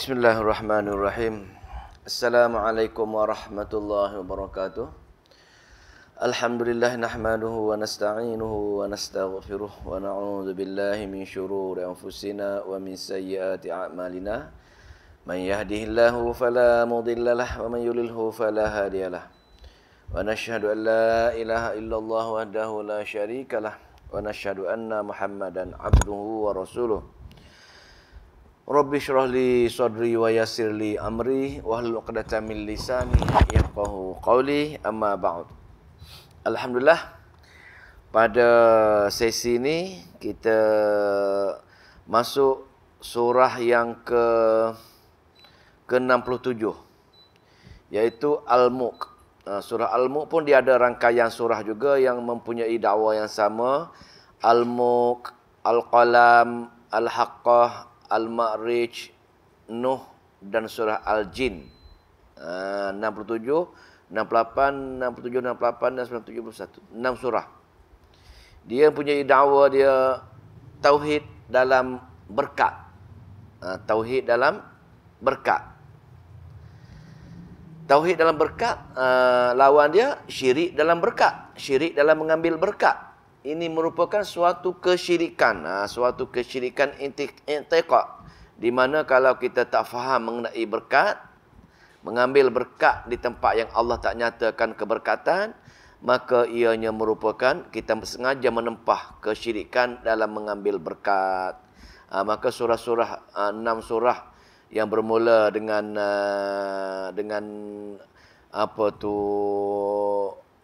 Bismillahirrahmanirrahim. Assalamualaikum warahmatullahi wabarakatuh. Alhamdulillah nahmaduhu wa nasta'inuhu wa nastaghfiruh wa na'udzu billahi min shururi anfusina wa min sayyiati a'malina. Man yahdihillahu fala mudilla lah wa man yudlilhu fala hadiyalah. Wa nashhadu an la ilaha illallah wahdahu la sharika lah wa nashhadu anna Muhammadan 'abduhu wa rasuluh. Rabbi syrah li sadri wa yasir li amri wa hlul uqdata min lisani yaqahu qawli amma ba'ud Alhamdulillah pada sesi ini kita masuk surah yang ke ke-67 iaitu al muq surah al muq pun dia ada rangkaian surah juga yang mempunyai dakwah yang sama al muq Al-Qalam Al-Haqqah Al-Ma'rij, Nuh dan surah Al-Jin. Uh, 67, 68, 67, 68 dan 971. 6 surah. Dia punya dakwah dia tauhid dalam berkat. Uh, tauhid dalam berkat. Tauhid dalam berkat uh, lawan dia syirik dalam berkat. Syirik dalam mengambil berkat ini merupakan suatu kesyirikan ha, suatu kesyirikan intiqad di mana kalau kita tak faham mengenai berkat mengambil berkat di tempat yang Allah tak nyatakan keberkatan maka ianya merupakan kita sengaja menempah kesyirikan dalam mengambil berkat ha, maka surah-surah ha, enam surah yang bermula dengan ha, dengan apa tu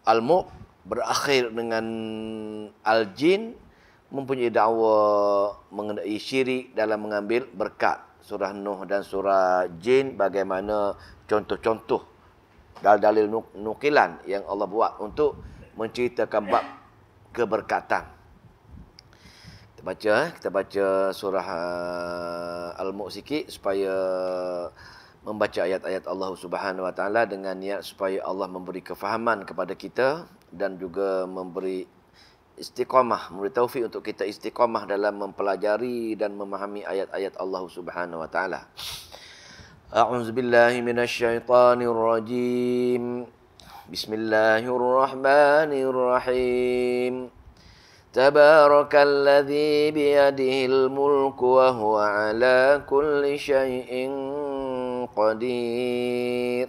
al-mu berakhir dengan al jin mempunyai dakwa mengenai syirik dalam mengambil berkat surah nuh dan surah jin bagaimana contoh-contoh dalil-dalil nukilan yang Allah buat untuk menceritakan bab keberkatan kita baca kita baca surah eh, al-muk supaya membaca ayat-ayat Allah Subhanahu Wa Taala dengan niat supaya Allah memberi kefahaman kepada kita dan juga memberi istiqamah, memberi taufik untuk kita istiqamah dalam mempelajari dan memahami ayat-ayat Allah Subhanahu Wa Taala. أعوذ بالله من الشيطان الرجيم بسم الله الرحمن الرحيم تبارك الذي بيده الملك وهو على قدير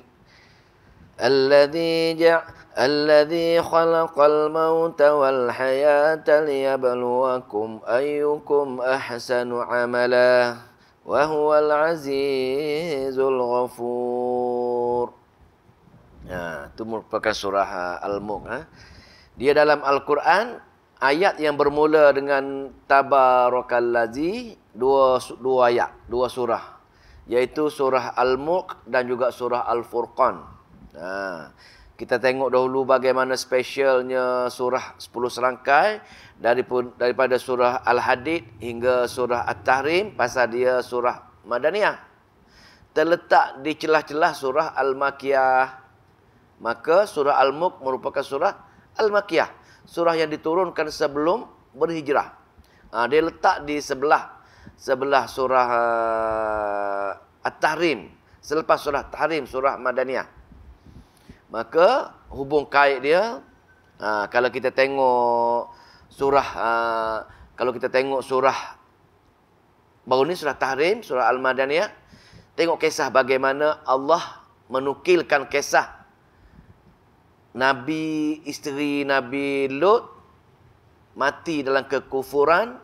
الذي جع الذي خلق الموت والحياة ليبلوكم أيكم أحسن عملا وهو العزيز الغفور Ya, itu merupakan surah Al-Mulk. Ha? Dia dalam Al-Quran, ayat yang bermula dengan Tabarokallazi, dua, dua ayat, dua surah. Yaitu surah Al-Mulk dan juga surah Al-Furqan. Ha. Kita tengok dahulu bagaimana specialnya surah 10 serangkai daripada surah Al-Hadid hingga surah At-Tahrim pasal dia surah Madaniyah. Terletak di celah-celah surah Al-Makiyah. Maka surah Al-Mulk merupakan surah Al-Makiyah. Surah yang diturunkan sebelum berhijrah. Ha, dia letak di sebelah sebelah surah uh, At-Tahrim. Selepas surah At-Tahrim, surah Madaniyah. Maka hubung kait dia, uh, kalau kita tengok surah, uh, kalau kita tengok surah, baru ni surah Tahrim, surah Al-Madaniyah, tengok kisah bagaimana Allah menukilkan kisah Nabi isteri Nabi Lut mati dalam kekufuran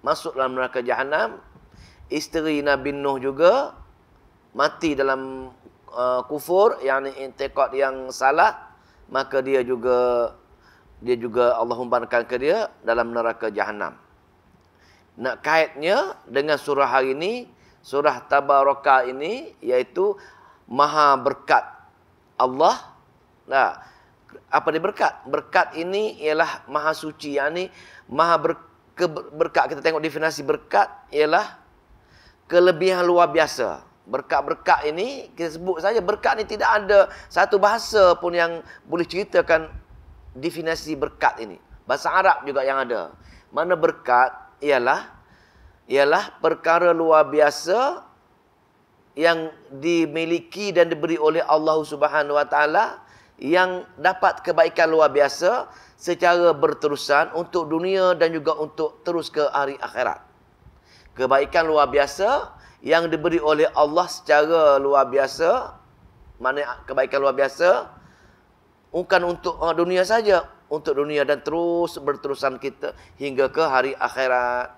masuk dalam neraka jahanam isteri Nabi Nuh juga mati dalam uh, kufur yakni intiqad yang salah maka dia juga dia juga Allah umbarkan ke dia dalam neraka jahanam nak kaitnya dengan surah hari ini surah tabaraka ini iaitu maha berkat Allah nah apa dia berkat berkat ini ialah maha suci yakni maha berkat berkat kita tengok definisi berkat ialah kelebihan luar biasa. Berkat-berkat ini kita sebut saja berkat ini tidak ada satu bahasa pun yang boleh ceritakan definisi berkat ini. Bahasa Arab juga yang ada. Mana berkat ialah ialah perkara luar biasa yang dimiliki dan diberi oleh Allah Subhanahu Wa Taala yang dapat kebaikan luar biasa secara berterusan untuk dunia dan juga untuk terus ke hari akhirat. Kebaikan luar biasa yang diberi oleh Allah secara luar biasa, mana kebaikan luar biasa bukan untuk uh, dunia saja, untuk dunia dan terus berterusan kita hingga ke hari akhirat.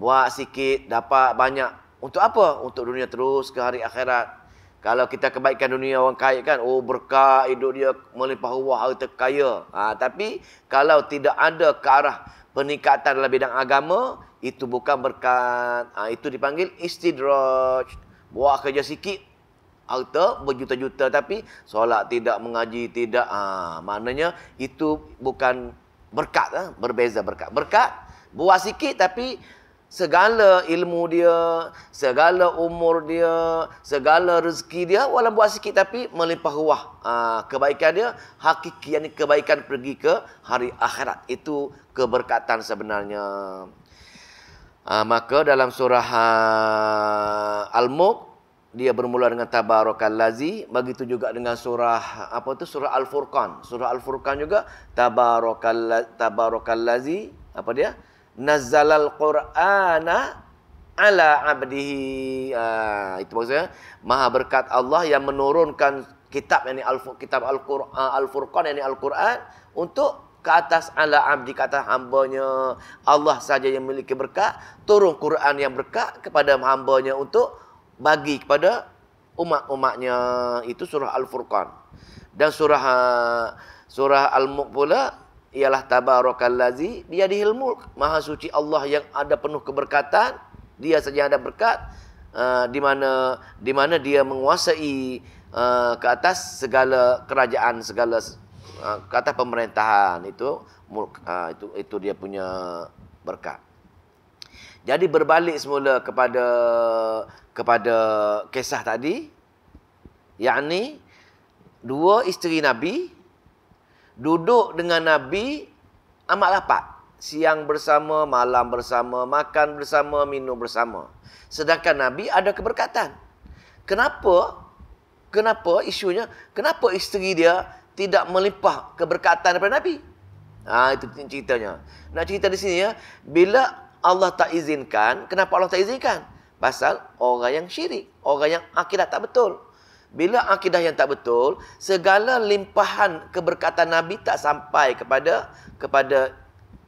Buat sikit dapat banyak. Untuk apa? Untuk dunia terus ke hari akhirat. Kalau kita kebaikan dunia orang kaya kan, oh berkah hidup dia melimpah ruah harta kaya. Ha, tapi kalau tidak ada ke arah peningkatan dalam bidang agama, itu bukan berkat. Ha, itu dipanggil istidraj. Buat kerja sikit, harta berjuta-juta tapi solat tidak, mengaji tidak. Ha, maknanya itu bukan berkat. Ha? Berbeza berkat. Berkat, buat sikit tapi segala ilmu dia, segala umur dia, segala rezeki dia walau buat sikit tapi melimpah ruah ah, kebaikan dia hakiki yang kebaikan pergi ke hari akhirat itu keberkatan sebenarnya ha, maka dalam surah ha, Al-Mulk dia bermula dengan tabarakallazi begitu juga dengan surah apa tu surah Al-Furqan surah Al-Furqan juga tabarakallazi apa dia Nazalal qur'ana ala abdihi uh, itu maksudnya maha berkat Allah yang menurunkan kitab yakni al kitab al qur'an al ah, furqan yakni al qur'an untuk ke atas ala abdi kata hambanya Allah saja yang memiliki berkat turun Quran yang berkat kepada hambanya untuk bagi kepada umat-umatnya itu surah al furqan dan surah ah, surah al muk pula ialah tabarakallazi dia mulk maha suci Allah yang ada penuh keberkatan dia saja ada berkat uh, di mana di mana dia menguasai uh, ke atas segala kerajaan segala uh, ke atas pemerintahan itu mulk uh, itu itu dia punya berkat jadi berbalik semula kepada kepada kisah tadi yakni dua isteri nabi duduk dengan Nabi amat rapat. Siang bersama, malam bersama, makan bersama, minum bersama. Sedangkan Nabi ada keberkatan. Kenapa? Kenapa isunya? Kenapa isteri dia tidak melimpah keberkatan daripada Nabi? Ha, itu ceritanya. Nak cerita di sini ya. Bila Allah tak izinkan, kenapa Allah tak izinkan? Pasal orang yang syirik, orang yang akidah tak betul. Bila akidah yang tak betul, segala limpahan keberkatan Nabi tak sampai kepada kepada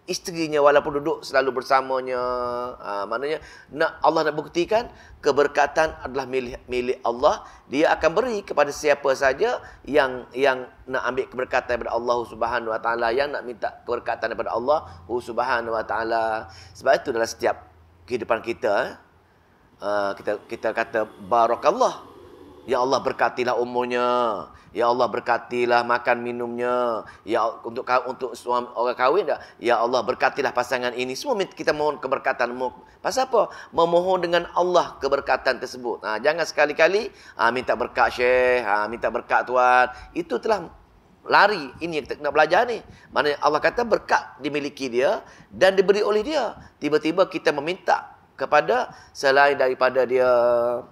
isterinya walaupun duduk selalu bersamanya. Ha, maknanya nak Allah nak buktikan keberkatan adalah milik milik Allah. Dia akan beri kepada siapa saja yang yang nak ambil keberkatan daripada Allah Subhanahu Wa Taala yang nak minta keberkatan daripada Allah Subhanahu Wa Taala. Sebab itu dalam setiap kehidupan kita uh, kita kita kata barakallah Ya Allah berkatilah umurnya. Ya Allah berkatilah makan minumnya. Ya untuk untuk suami orang kahwin dah. Ya Allah berkatilah pasangan ini. Semua kita mohon keberkatan. Pasal apa? Memohon dengan Allah keberkatan tersebut. Ha, jangan sekali-kali ha, minta berkat syekh, ha, minta berkat tuan. Itu telah lari ini yang kita nak belajar ni. Mana Allah kata berkat dimiliki dia dan diberi oleh dia. Tiba-tiba kita meminta kepada selain daripada dia.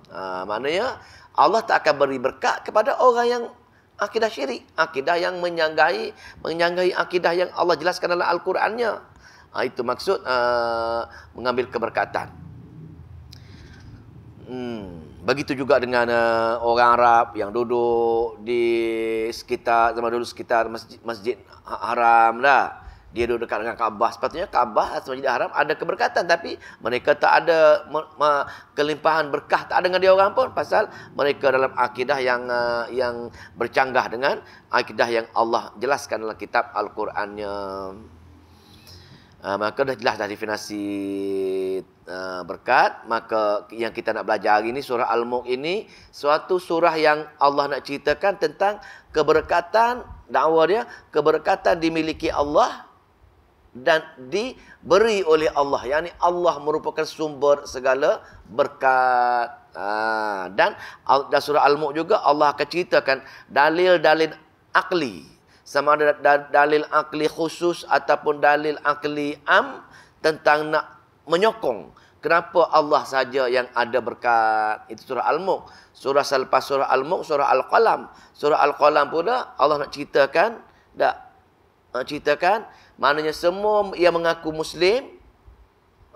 Ha, maknanya Allah tak akan beri berkat kepada orang yang akidah syirik. Akidah yang menyanggahi, menyanggahi akidah yang Allah jelaskan dalam Al-Qurannya. Ha, itu maksud uh, mengambil keberkatan. Hmm, begitu juga dengan uh, orang Arab yang duduk di sekitar zaman dulu sekitar masjid, masjid haram lah dia duduk dekat dengan Kaabah. Sepatutnya Kaabah atau Masjidil Haram ada keberkatan tapi mereka tak ada kelimpahan berkah tak ada dengan dia orang pun pasal mereka dalam akidah yang uh, yang bercanggah dengan akidah yang Allah jelaskan dalam kitab Al-Qurannya. Uh, maka dah jelas dah definasi uh, berkat maka yang kita nak belajar hari ini surah al-mulk ini suatu surah yang Allah nak ceritakan tentang keberkatan dakwah dia keberkatan dimiliki Allah dan diberi oleh Allah. Yang ini Allah merupakan sumber segala berkat. Ha, dan dalam surah Al-Mu' juga Allah akan ceritakan dalil-dalil akli. Sama ada dalil akli khusus ataupun dalil akli am tentang nak menyokong. Kenapa Allah saja yang ada berkat? Itu surah Al-Mu'. Surah selepas surah Al-Mu'. Surah Al-Qalam. Surah Al-Qalam pula Allah nak ceritakan. Tak? Ceritakan. Ceritakan. Maknanya semua yang mengaku Muslim,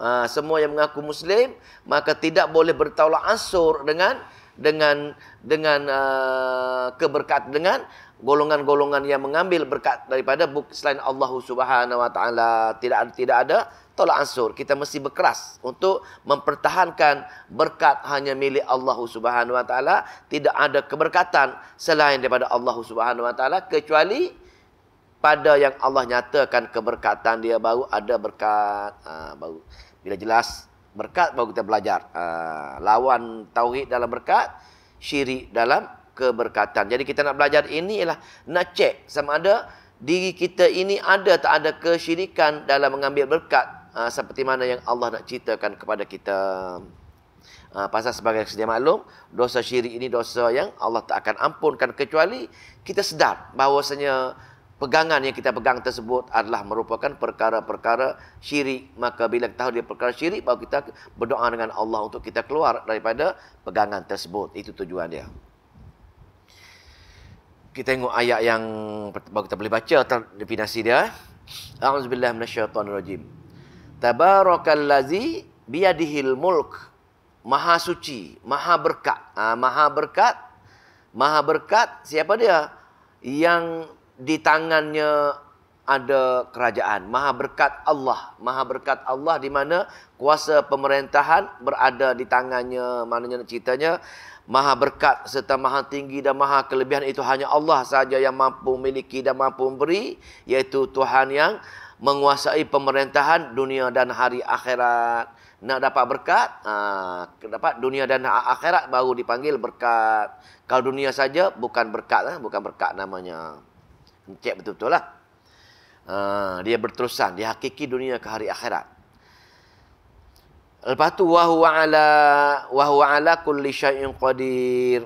ha, semua yang mengaku Muslim, maka tidak boleh bertaulah ansur dengan dengan dengan uh, keberkat dengan golongan-golongan yang mengambil berkat daripada selain Allah Subhanahu Wa Taala tidak ada, tidak ada tolak ansur kita mesti berkeras untuk mempertahankan berkat hanya milik Allah Subhanahu Wa Taala tidak ada keberkatan selain daripada Allah Subhanahu Wa Taala kecuali pada yang Allah nyatakan keberkatan dia baru ada berkat ha, baru bila jelas berkat baru kita belajar ha, lawan tauhid dalam berkat syirik dalam keberkatan jadi kita nak belajar ini ialah nak cek sama ada diri kita ini ada tak ada kesyirikan dalam mengambil berkat ha, seperti mana yang Allah nak ceritakan kepada kita Uh, pasal sebagai sedia maklum dosa syirik ini dosa yang Allah tak akan ampunkan kecuali kita sedar bahawasanya pegangan yang kita pegang tersebut adalah merupakan perkara-perkara syirik maka bila kita tahu dia perkara syirik baru kita berdoa dengan Allah untuk kita keluar daripada pegangan tersebut itu tujuan dia kita tengok ayat yang baru kita boleh baca definisi dia eh. a'udzubillahi minasyaitonirrajim tabarakallazi biyadihil mulk maha suci maha berkat ha, maha berkat maha berkat siapa dia yang di tangannya ada kerajaan. Maha berkat Allah. Maha berkat Allah di mana kuasa pemerintahan berada di tangannya. Maknanya nak ceritanya. Maha berkat serta maha tinggi dan maha kelebihan itu hanya Allah saja yang mampu memiliki dan mampu memberi. Iaitu Tuhan yang menguasai pemerintahan dunia dan hari akhirat. Nak dapat berkat, aa, ha, dapat dunia dan ha-, akhirat baru dipanggil berkat. Kalau dunia saja bukan berkat, lah. bukan berkat namanya. Cek betul-betul lah. Uh, dia berterusan. Dia hakiki dunia ke hari akhirat. Lepas tu, wahuwa ala, wahuwa ala kulli syai'in qadir.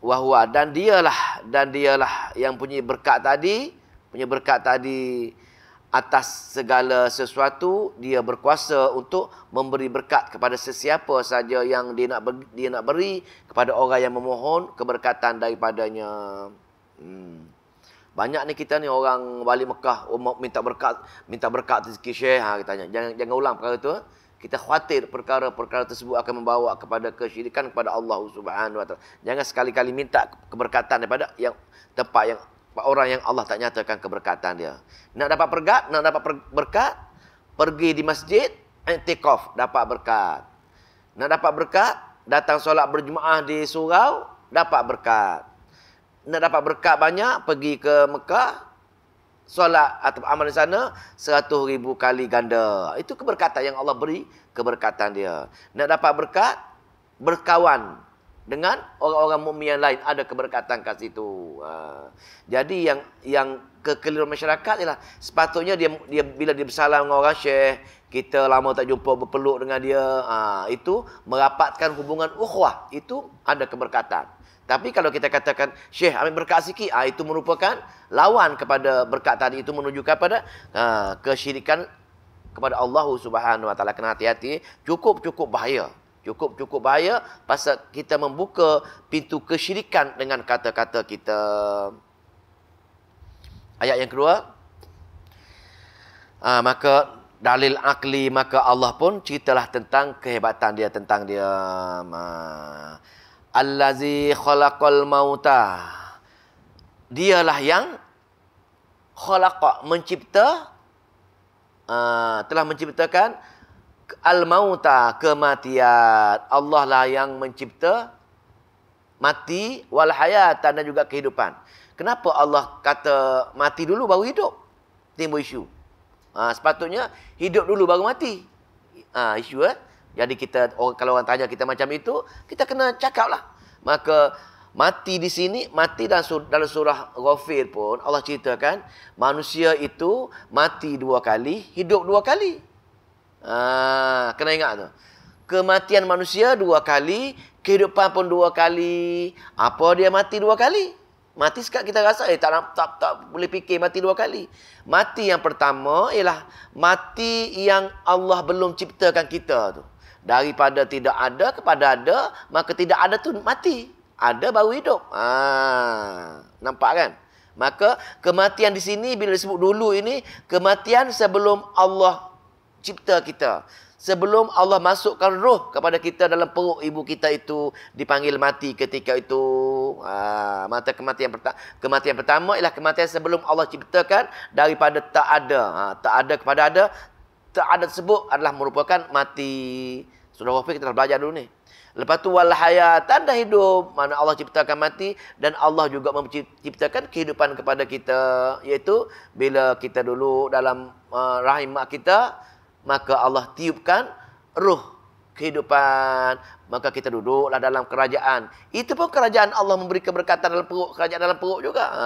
Wahuwa. Dan dialah, dan dialah yang punya berkat tadi. Punya berkat tadi atas segala sesuatu dia berkuasa untuk memberi berkat kepada sesiapa saja yang dia nak dia nak beri kepada orang yang memohon keberkatan daripadanya hmm. Banyak ni kita ni orang wali Mekah um, minta berkat, minta berkat rezeki Syekh. Ha kita tanya. Jangan jangan ulang perkara tu. Eh. Kita khawatir perkara-perkara tersebut akan membawa kepada kesyirikan kepada Allah Subhanahu Wa Taala. Jangan sekali-kali minta keberkatan daripada yang tempat yang orang yang Allah tak nyatakan keberkatan dia. Nak dapat pergat, nak dapat berkat, pergi di masjid, i'tikaf dapat berkat. Nak dapat berkat, datang solat berjemaah di surau dapat berkat nak dapat berkat banyak, pergi ke Mekah, solat atau amal di sana, seratus ribu kali ganda. Itu keberkatan yang Allah beri, keberkatan dia. Nak dapat berkat, berkawan dengan orang-orang mukmin yang lain ada keberkatan kat situ. Ha. jadi yang yang kekeliruan masyarakat ialah sepatutnya dia dia bila dia bersalah dengan orang syekh, kita lama tak jumpa berpeluk dengan dia, ha, itu merapatkan hubungan ukhuwah. Itu ada keberkatan. Tapi kalau kita katakan Syekh ambil berkat sikit, ah itu merupakan lawan kepada berkat tadi itu menuju kepada ah, kesyirikan kepada Allah Subhanahu Wa Taala kena hati-hati, cukup-cukup bahaya. Cukup-cukup bahaya pasal kita membuka pintu kesyirikan dengan kata-kata kita. Ayat yang kedua. Ah, maka dalil akli maka Allah pun ceritalah tentang kehebatan dia tentang dia. Ah, allazi khalaqal mauta dialah yang khalaqa mencipta uh, telah menciptakan al mauta kematian Allah lah yang mencipta mati wal hayatan dan juga kehidupan kenapa Allah kata mati dulu baru hidup timbul isu uh, sepatutnya hidup dulu baru mati uh, isu eh? Jadi kita orang kalau orang tanya kita macam itu, kita kena cakap lah Maka mati di sini, mati dalam surah, dalam surah Ghafir pun Allah ceritakan manusia itu mati dua kali, hidup dua kali. Ah, kena ingat tu. Kematian manusia dua kali, kehidupan pun dua kali. Apa dia mati dua kali? Mati sekarang kita rasa eh tak, tak tak tak boleh fikir mati dua kali. Mati yang pertama ialah mati yang Allah belum ciptakan kita tu daripada tidak ada kepada ada maka tidak ada tu mati ada baru hidup ha nampak kan maka kematian di sini bila disebut dulu ini kematian sebelum Allah cipta kita sebelum Allah masukkan roh kepada kita dalam perut ibu kita itu dipanggil mati ketika itu ha, mata kematian pertama kematian pertama ialah kematian sebelum Allah ciptakan daripada tak ada ha, tak ada kepada ada tak ada tersebut adalah merupakan mati. Sudah wafik kita belajar dulu ni. Lepas tu wal hayat tanda hidup mana Allah ciptakan mati dan Allah juga menciptakan kehidupan kepada kita iaitu bila kita dulu dalam uh, rahim mak kita maka Allah tiupkan ruh kehidupan maka kita duduklah dalam kerajaan itu pun kerajaan Allah memberi keberkatan dalam perut kerajaan dalam perut juga ha.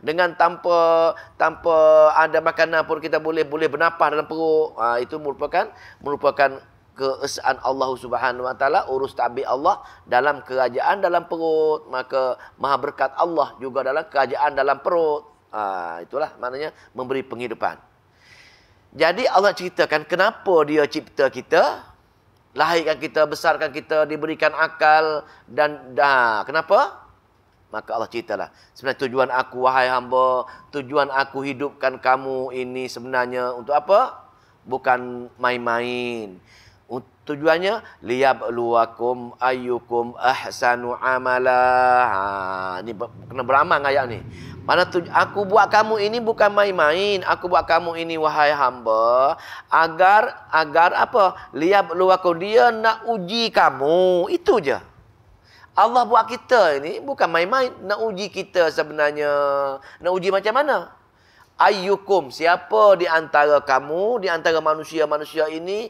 dengan tanpa tanpa ada makanan pun kita boleh boleh bernafas dalam perut ha. itu merupakan merupakan keesaan Allah Subhanahu Wa Taala urus tabi' Allah dalam kerajaan dalam perut maka maha berkat Allah juga dalam kerajaan dalam perut ha. itulah maknanya memberi penghidupan jadi Allah ceritakan kenapa dia cipta kita lahirkan kita, besarkan kita, diberikan akal dan dah. Kenapa? Maka Allah ceritalah. Sebenarnya tujuan aku, wahai hamba, tujuan aku hidupkan kamu ini sebenarnya untuk apa? Bukan main-main tujuannya liab luwakum ayyukum ahsanu amala ha, ni kena beramal ayat ni mana tu aku buat kamu ini bukan main-main aku buat kamu ini wahai hamba agar agar apa liab luwakum dia nak uji kamu itu je Allah buat kita ini bukan main-main nak uji kita sebenarnya nak uji macam mana ayyukum siapa di antara kamu di antara manusia-manusia ini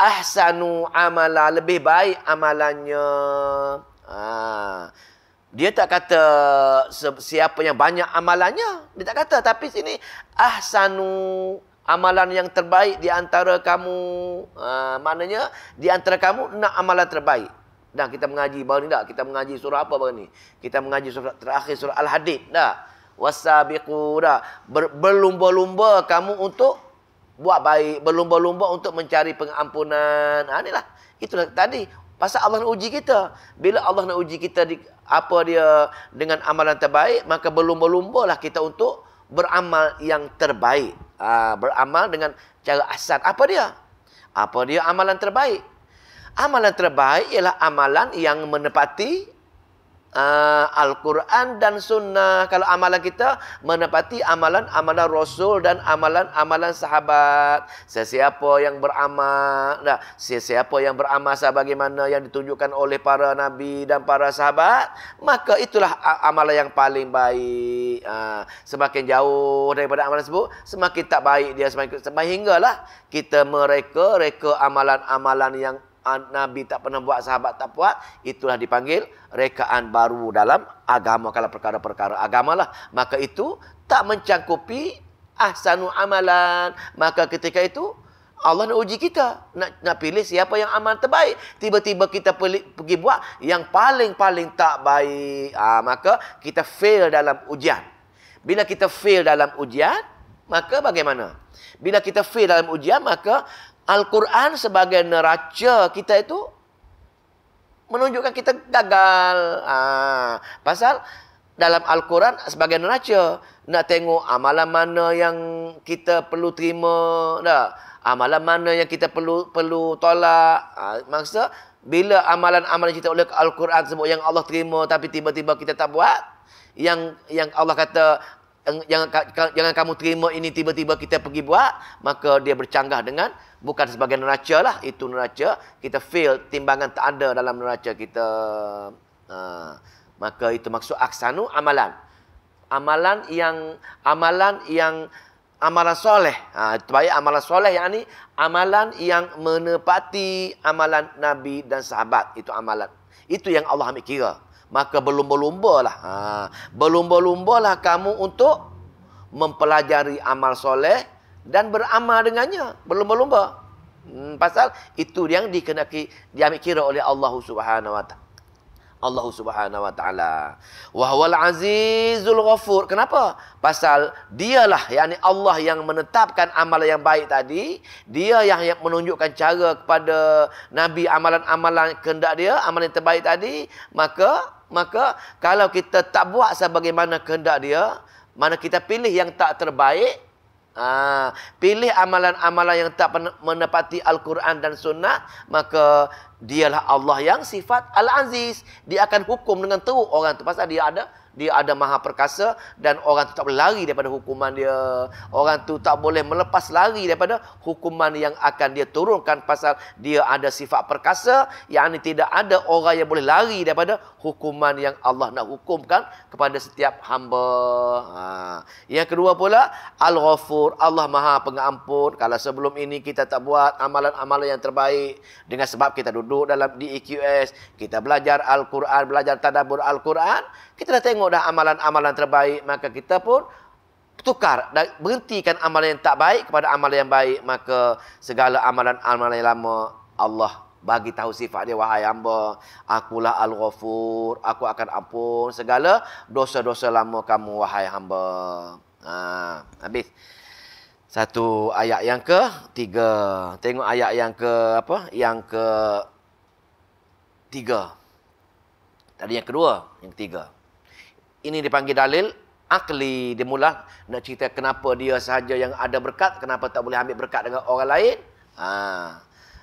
ahsanu amala lebih baik amalannya ha. dia tak kata siapa yang banyak amalannya dia tak kata tapi sini ahsanu amalan yang terbaik di antara kamu ha. maknanya di antara kamu nak amalan terbaik dah kita mengaji baru ni dah kita mengaji surah apa baru ni kita mengaji surah terakhir surah al-hadid dah wasabiqu dah berlumba-lumba kamu untuk buat baik, berlumba-lumba untuk mencari pengampunan. Ha, inilah. Itulah tadi. Pasal Allah nak uji kita. Bila Allah nak uji kita di, apa dia dengan amalan terbaik, maka berlumba-lumba lah kita untuk beramal yang terbaik. Ha, beramal dengan cara asan. Apa dia? Apa dia amalan terbaik? Amalan terbaik ialah amalan yang menepati uh, Al-Quran dan Sunnah. Kalau amalan kita menepati amalan-amalan Rasul dan amalan-amalan sahabat. Sesiapa yang beramal. Nah, sesiapa yang beramal sebagaimana yang ditunjukkan oleh para Nabi dan para sahabat. Maka itulah amalan yang paling baik. Uh, semakin jauh daripada amalan tersebut, semakin tak baik dia. Semakin, semakin hinggalah kita mereka-reka amalan-amalan yang Nabi tak pernah buat, sahabat tak buat, itulah dipanggil rekaan baru dalam agama kalau perkara-perkara agamalah. Maka itu tak mencangkupi ahsanu amalan. Maka ketika itu Allah nak uji kita, nak, nak pilih siapa yang amal terbaik. Tiba-tiba kita pelik, pergi buat yang paling-paling tak baik. Ha, maka kita fail dalam ujian. Bila kita fail dalam ujian, maka bagaimana? Bila kita fail dalam ujian, maka Al-Quran sebagai neraca kita itu menunjukkan kita gagal. Ah, pasal dalam Al-Quran sebagai neraca nak tengok amalan mana yang kita perlu terima, dah. Amalan mana yang kita perlu perlu tolak? Ah, maksud bila amalan-amalan kita oleh Al-Quran sebut yang Allah terima tapi tiba-tiba kita tak buat yang yang Allah kata jangan jangan kamu terima ini tiba-tiba kita pergi buat maka dia bercanggah dengan bukan sebagai neraca lah itu neraca kita fail timbangan tak ada dalam neraca kita uh, maka itu maksud aksanu amalan amalan yang amalan yang amalan soleh ha, itu amalan soleh yang ini amalan yang menepati amalan nabi dan sahabat itu amalan itu yang Allah ambil kira maka berlumba lah, Ha, berlumba lah kamu untuk mempelajari amal soleh dan beramal dengannya. Berlumba-lumba. Hmm, pasal itu yang dikenaki diambil kira oleh Allah Subhanahu wa Allah Subhanahu Wa Taala. Wahwal Azizul Ghafur. Kenapa? Pasal dialah yakni Allah yang menetapkan amalan yang baik tadi, dia yang menunjukkan cara kepada nabi amalan-amalan kehendak dia, amalan yang terbaik tadi, maka maka kalau kita tak buat sebagaimana kehendak dia, mana kita pilih yang tak terbaik, Ha, pilih amalan-amalan yang tak menepati Al-Quran dan Sunnah, maka dialah Allah yang sifat Al-Aziz. Dia akan hukum dengan teruk orang tu. Pasal dia ada dia ada maha perkasa dan orang tu tak boleh lari daripada hukuman dia. Orang tu tak boleh melepas lari daripada hukuman yang akan dia turunkan pasal dia ada sifat perkasa. Yang ini tidak ada orang yang boleh lari daripada hukuman yang Allah nak hukumkan kepada setiap hamba. Ha. Yang kedua pula, Al-Ghafur, Allah maha pengampun. Kalau sebelum ini kita tak buat amalan-amalan yang terbaik dengan sebab kita duduk dalam di EQS, kita belajar Al-Quran, belajar tadabur Al-Quran, kita dah tengok dah amalan-amalan terbaik, maka kita pun tukar, berhentikan amalan yang tak baik kepada amalan yang baik, maka segala amalan-amalan yang lama Allah bagi tahu sifat dia wahai hamba akulah al-ghafur aku akan ampun segala dosa-dosa lama kamu wahai hamba ha, habis satu ayat yang ke tiga tengok ayat yang ke apa yang ke tiga tadi yang kedua yang ketiga ini dipanggil dalil akli dia mula nak cerita kenapa dia sahaja yang ada berkat kenapa tak boleh ambil berkat dengan orang lain ha.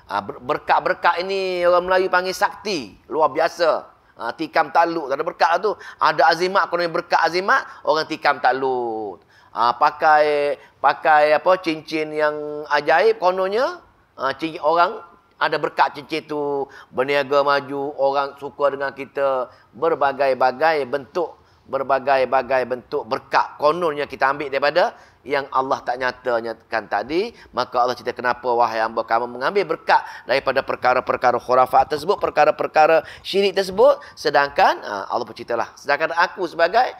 Ha, berkat-berkat ini orang Melayu panggil sakti luar biasa ha, tikam takluk tak ada berkat lah tu ada azimat kalau ni berkat azimat orang tikam takluk ha, pakai pakai apa cincin yang ajaib kononnya ha, cincin orang ada berkat cincin tu berniaga maju orang suka dengan kita berbagai-bagai bentuk berbagai-bagai bentuk berkat kononnya kita ambil daripada yang Allah tak nyatakan tadi. Maka Allah cerita kenapa wahai hamba kamu mengambil berkat daripada perkara-perkara khurafat tersebut. Perkara-perkara syirik tersebut. Sedangkan ha, Allah berceritalah. Sedangkan aku sebagai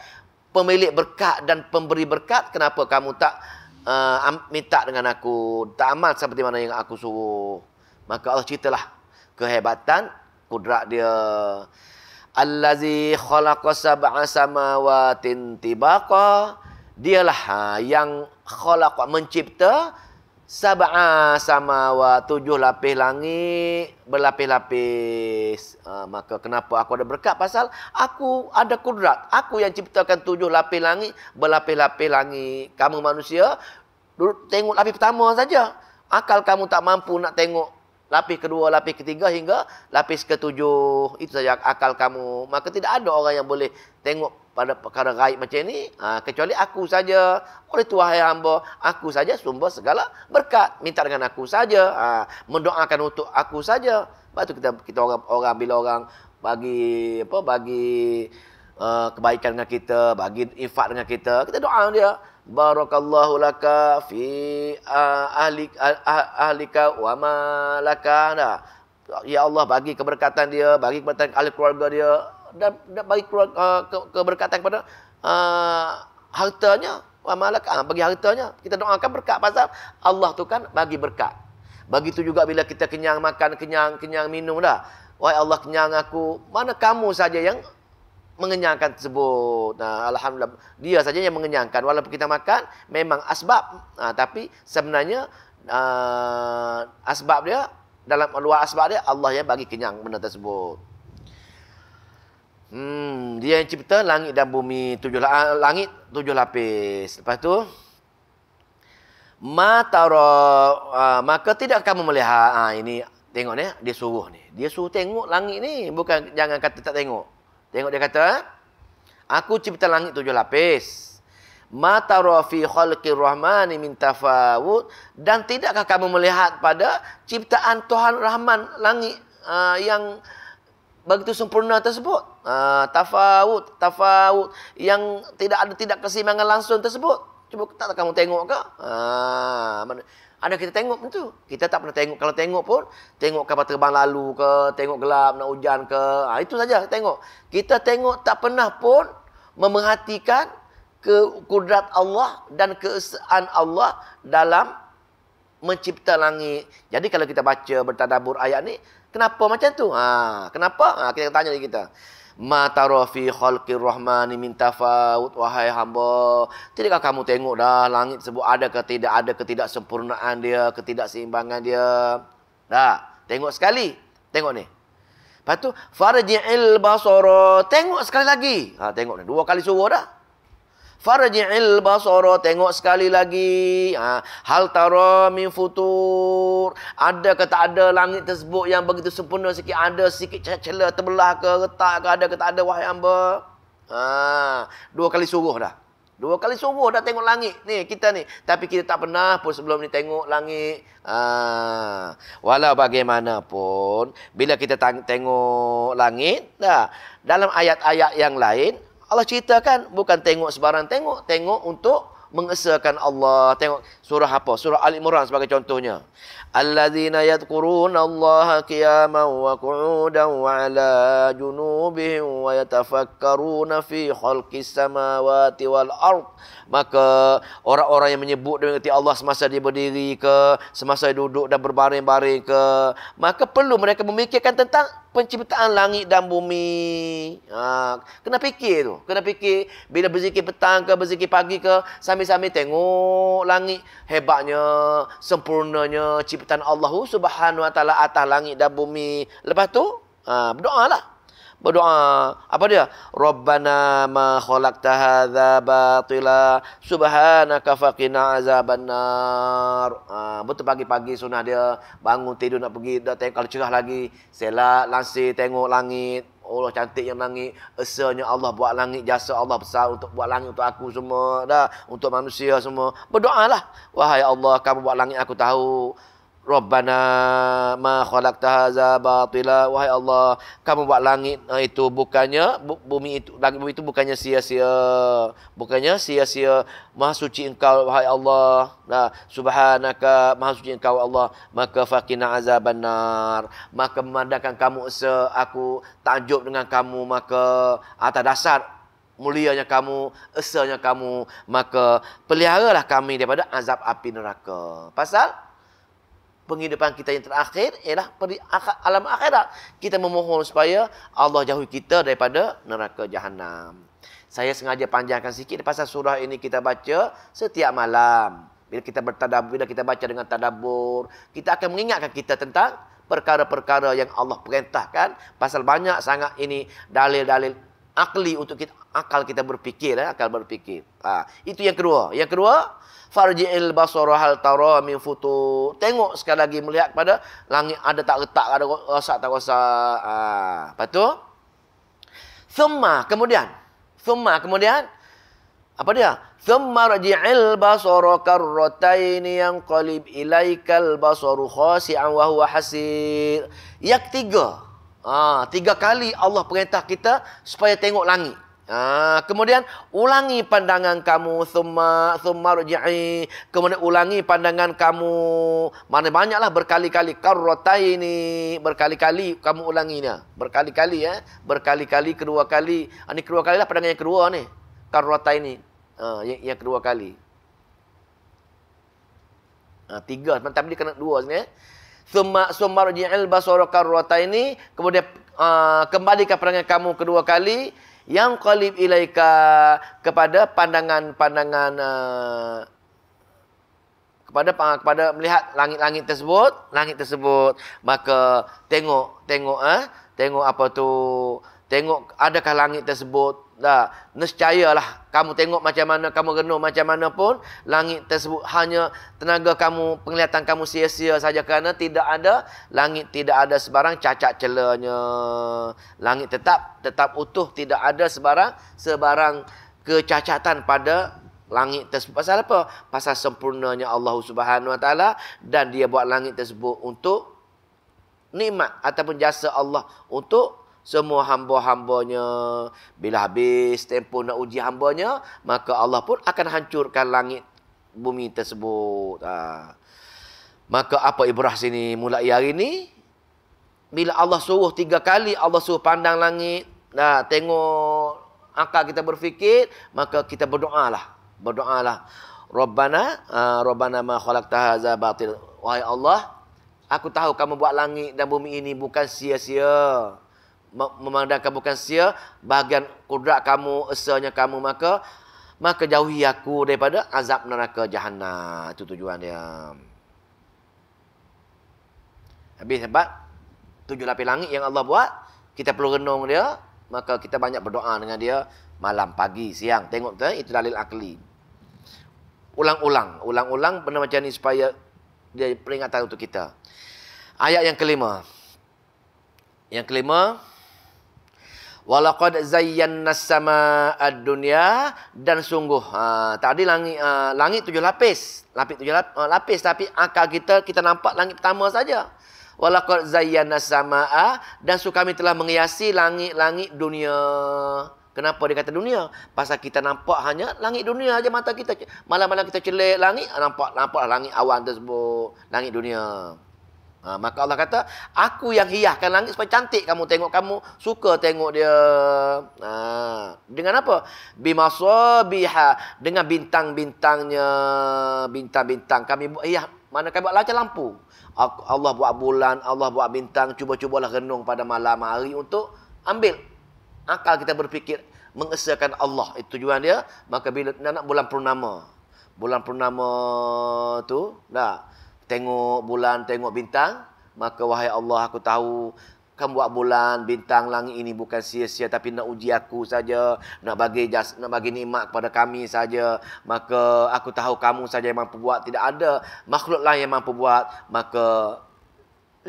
pemilik berkat dan pemberi berkat. Kenapa kamu tak uh, minta dengan aku. Tak amal seperti mana yang aku suruh. Maka Allah ceritalah kehebatan kudrat dia allazi khalaqa sab'a samawatin tibaqa dialah ha, yang khalaqa mencipta sab'a samawa tujuh lapis langit berlapis-lapis ha, maka kenapa aku ada berkat pasal aku ada kudrat aku yang ciptakan tujuh lapis langit berlapis-lapis langit kamu manusia duduk tengok lapis pertama saja akal kamu tak mampu nak tengok lapis kedua, lapis ketiga hingga lapis ketujuh. Itu saja akal kamu. Maka tidak ada orang yang boleh tengok pada perkara gaib macam ini. Ha, kecuali aku saja. Oleh tuahai hamba. Aku saja sumber segala berkat. Minta dengan aku saja. Ha, mendoakan untuk aku saja. Lepas itu kita, kita orang, orang bila orang bagi apa bagi uh, kebaikan dengan kita. Bagi infak dengan kita. Kita doa dia barakallahu laka fi ahli ahlika wa malaka ya Allah bagi keberkatan dia bagi keberkatan ahli keluarga dia dan, bagi keluarga, ke, keberkatan kepada uh, hartanya wa malaka ah, bagi hartanya kita doakan berkat pasal Allah tu kan bagi berkat begitu juga bila kita kenyang makan kenyang kenyang minum dah wahai Allah kenyang aku mana kamu saja yang mengenyangkan tersebut. Nah, alhamdulillah dia saja yang mengenyangkan walaupun kita makan memang asbab nah, tapi sebenarnya uh, asbab dia dalam luar asbab dia Allah yang bagi kenyang benda tersebut. Hmm, dia yang cipta langit dan bumi tujuh uh, langit tujuh lapis. Lepas tu mata uh, ah, maka tidak kamu melihat. Ah ini tengok ni dia suruh ni. Dia suruh tengok langit ni bukan jangan kata tak tengok. Tengok dia kata, aku cipta langit tujuh lapis. Mata rafi khalqi rahmani min tafawud dan tidakkah kamu melihat pada ciptaan Tuhan Rahman langit uh, yang begitu sempurna tersebut? Uh, tafawud, tafawud yang tidak ada tidak kesimangan langsung tersebut. Cuba tak kamu tengok ke? Uh, ada kita tengok pun tu. Kita tak pernah tengok. Kalau tengok pun, tengok kapal terbang lalu ke, tengok gelap, nak hujan ke. Ha, itu saja tengok. Kita tengok tak pernah pun memerhatikan ke kudrat Allah dan keesaan Allah dalam mencipta langit. Jadi kalau kita baca bertadabur ayat ni, kenapa macam tu? Ha, kenapa? Ha, kita tanya lagi kita. Ma tara fi khalqir rahmani min tafawut wahai hamba. Tidakkah kamu tengok dah langit sebut ada ke tidak ada ketidaksempurnaan dia, ketidakseimbangan dia? Dah, tengok sekali. Tengok ni. Lepas tu farji'il basara. Tengok sekali lagi. Ha tengok ni. Dua kali suruh dah. Farji'il basara tengok sekali lagi. Ha, hal tara min futur. Ada ke tak ada langit tersebut yang begitu sempurna sikit ada sikit celah terbelah ke retak ke ada ke tak ada wahai hamba. Ha, dua kali suruh dah. Dua kali suruh dah tengok langit ni kita ni. Tapi kita tak pernah pun sebelum ni tengok langit. Ha, walau bagaimanapun bila kita tengok langit dah dalam ayat-ayat yang lain Allah ceritakan bukan tengok sebarang tengok, tengok untuk mengesahkan Allah, tengok Surah apa? Surah Al Imran sebagai contohnya. Allah di Allazina yadhkuruna Allah kiamat, wa qu'udan wa la junubihim wa yatafakkaruna fi khalqis samawati wal arq. Maka orang-orang yang menyebut dengan ketika Allah semasa dia berdiri ke, semasa dia duduk dan berbaring-baring ke, maka perlu mereka memikirkan tentang penciptaan langit dan bumi. Ha, kena fikir tu. Kena fikir bila berzikir petang ke, berzikir pagi ke, sambil-sambil tengok langit hebatnya, sempurnanya ciptaan Allah Subhanahu Wa Taala atas langit dan bumi. Lepas tu, ha, berdoa lah. Berdoa apa dia? Rabbana ma khalaqta hadza batila subhanaka faqina azabannar. Ha, betul pagi-pagi sunah dia bangun tidur nak pergi dah tengok kalau cerah lagi selak langsir tengok langit Allah cantik yang langit. Esanya Allah buat langit. Jasa Allah besar untuk buat langit untuk aku semua. Dah. Untuk manusia semua. Berdoa lah. Wahai Allah kamu buat langit aku tahu. Rabbana ma khalaqta hadza batila wahai Allah kamu buat langit eh, itu bukannya bumi itu langit bumi itu bukannya sia-sia bukannya sia-sia maha suci engkau wahai Allah nah subhanaka maha suci engkau Allah maka faqina azaban nar maka memandangkan kamu se aku takjub dengan kamu maka atas dasar mulianya kamu, esanya kamu, maka peliharalah kami daripada azab api neraka. Pasal penghidupan kita yang terakhir ialah alam akhirat. Kita memohon supaya Allah jauhi kita daripada neraka jahanam. Saya sengaja panjangkan sikit pasal surah ini kita baca setiap malam. Bila kita bertadabur, bila kita baca dengan tadabur, kita akan mengingatkan kita tentang perkara-perkara yang Allah perintahkan. Pasal banyak sangat ini dalil-dalil akli untuk kita, akal kita berfikir. Eh, akal berfikir. Ha, itu yang kedua. Yang kedua, farji'il basara hal tara min futu tengok sekali lagi melihat pada langit ada tak retak ada rosak tak rosak ha lepas tu thumma kemudian thumma kemudian apa dia thumma raji'il basara karratain yang qalib ilaikal basaru khasi'an wa huwa hasir yang tiga ha, ah, tiga kali Allah perintah kita supaya tengok langit Ah, kemudian ulangi pandangan kamu summa summa ruji'i. Kemudian ulangi pandangan kamu. Mana banyaklah berkali-kali ini berkali-kali kamu ulanginya. Berkali-kali ya, berkali-kali kedua kali. Ini ah, kedua kalilah pandangan yang kedua ni. Karrataini. Ah, yang, yang kedua kali. Ah, tiga, Sementara, tapi dia kena dua sini ya. Summa summa ruji'il basara ini kemudian kembali ah, kembalikan pandangan kamu kedua kali yang qalib ilaika kepada pandangan-pandangan eh, kepada kepada melihat langit-langit tersebut langit tersebut maka tengok tengok eh tengok apa tu tengok adakah langit tersebut dah nescayalah kamu tengok macam mana kamu renung macam mana pun langit tersebut hanya tenaga kamu penglihatan kamu sia-sia saja kerana tidak ada langit tidak ada sebarang cacat celanya langit tetap tetap utuh tidak ada sebarang sebarang kecacatan pada langit tersebut pasal apa pasal sempurnanya Allah Subhanahu Wa Taala dan dia buat langit tersebut untuk nikmat ataupun jasa Allah untuk semua hamba-hambanya. Bila habis tempoh nak uji hambanya, maka Allah pun akan hancurkan langit bumi tersebut. Ha. Maka apa ibrah sini mulai hari ini? Bila Allah suruh tiga kali, Allah suruh pandang langit. Nah, ha, tengok akal kita berfikir, maka kita berdoa lah. Berdoa lah. Rabbana, uh, Rabbana ma khalaq tahaza batil. Wahai Allah, aku tahu kamu buat langit dan bumi ini bukan sia-sia memandangkan bukan sia bahagian kudrat kamu esanya kamu maka maka jauhi aku daripada azab neraka jahanam itu tujuan dia habis sebab tujuh lapis langit yang Allah buat kita perlu renung dia maka kita banyak berdoa dengan dia malam pagi siang tengok tu itu dalil akli ulang-ulang ulang-ulang benda macam ni supaya dia peringatan untuk kita ayat yang kelima yang kelima Walaqad zayyanna sama'ad dunya dan sungguh uh, tadi langit uh, langit tujuh lapis, lapis tujuh lapis, uh, ha, lapis tapi akal kita kita nampak langit pertama saja. Walaqad zayyanna sama'a dan sungguh kami telah menghiasi langit-langit dunia. Kenapa dia kata dunia? Pasal kita nampak hanya langit dunia aja mata kita. Malam-malam kita celik langit, nampak nampak langit awan tersebut, langit dunia. Ha, maka Allah kata, aku yang hiahkan langit supaya cantik kamu tengok kamu. Suka tengok dia. Ha, dengan apa? Bimasabiha. Dengan bintang-bintangnya. Bintang-bintang. Kami buat hiah. Mana kami buat lancar lampu. Allah buat bulan. Allah buat bintang. Cuba-cubalah renung pada malam hari untuk ambil. Akal kita berfikir. Mengesahkan Allah. Itu tujuan dia. Maka bila nak bulan purnama. Bulan purnama tu. Dah tengok bulan, tengok bintang, maka wahai Allah aku tahu kamu buat bulan, bintang, langit ini bukan sia-sia tapi nak uji aku saja, nak bagi jas, nak bagi nikmat kepada kami saja. Maka aku tahu kamu saja yang mampu buat, tidak ada makhluk lain yang mampu buat. Maka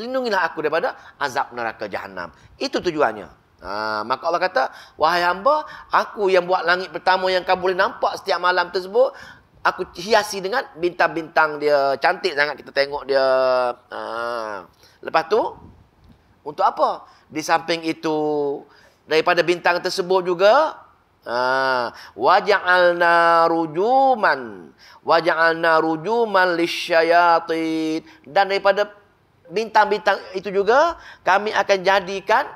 lindungilah aku daripada azab neraka jahanam. Itu tujuannya. Ha, maka Allah kata, wahai hamba, aku yang buat langit pertama yang kamu boleh nampak setiap malam tersebut, aku hiasi dengan bintang-bintang dia cantik sangat kita tengok dia ha. lepas tu untuk apa di samping itu daripada bintang tersebut juga ha waja'alna rujuman waja'alna rujuman lisyayatin dan daripada bintang-bintang itu juga kami akan jadikan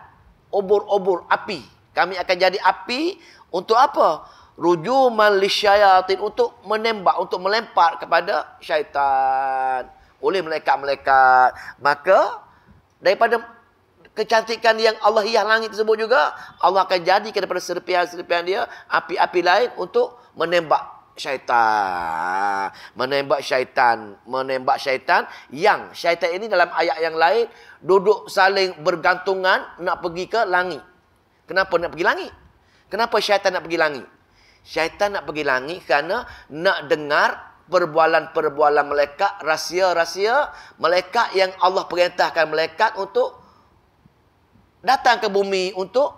obor-obor api kami akan jadi api untuk apa rujuman lisyayatin untuk menembak untuk melempar kepada syaitan oleh malaikat-malaikat maka daripada kecantikan yang Allah hiah langit tersebut juga Allah akan jadikan daripada serpihan-serpihan dia api-api lain untuk menembak syaitan menembak syaitan menembak syaitan yang syaitan ini dalam ayat yang lain duduk saling bergantungan nak pergi ke langit kenapa nak pergi langit kenapa syaitan nak pergi langit Syaitan nak pergi langit kerana nak dengar perbualan-perbualan malaikat, rahsia-rahsia malaikat yang Allah perintahkan malaikat untuk datang ke bumi untuk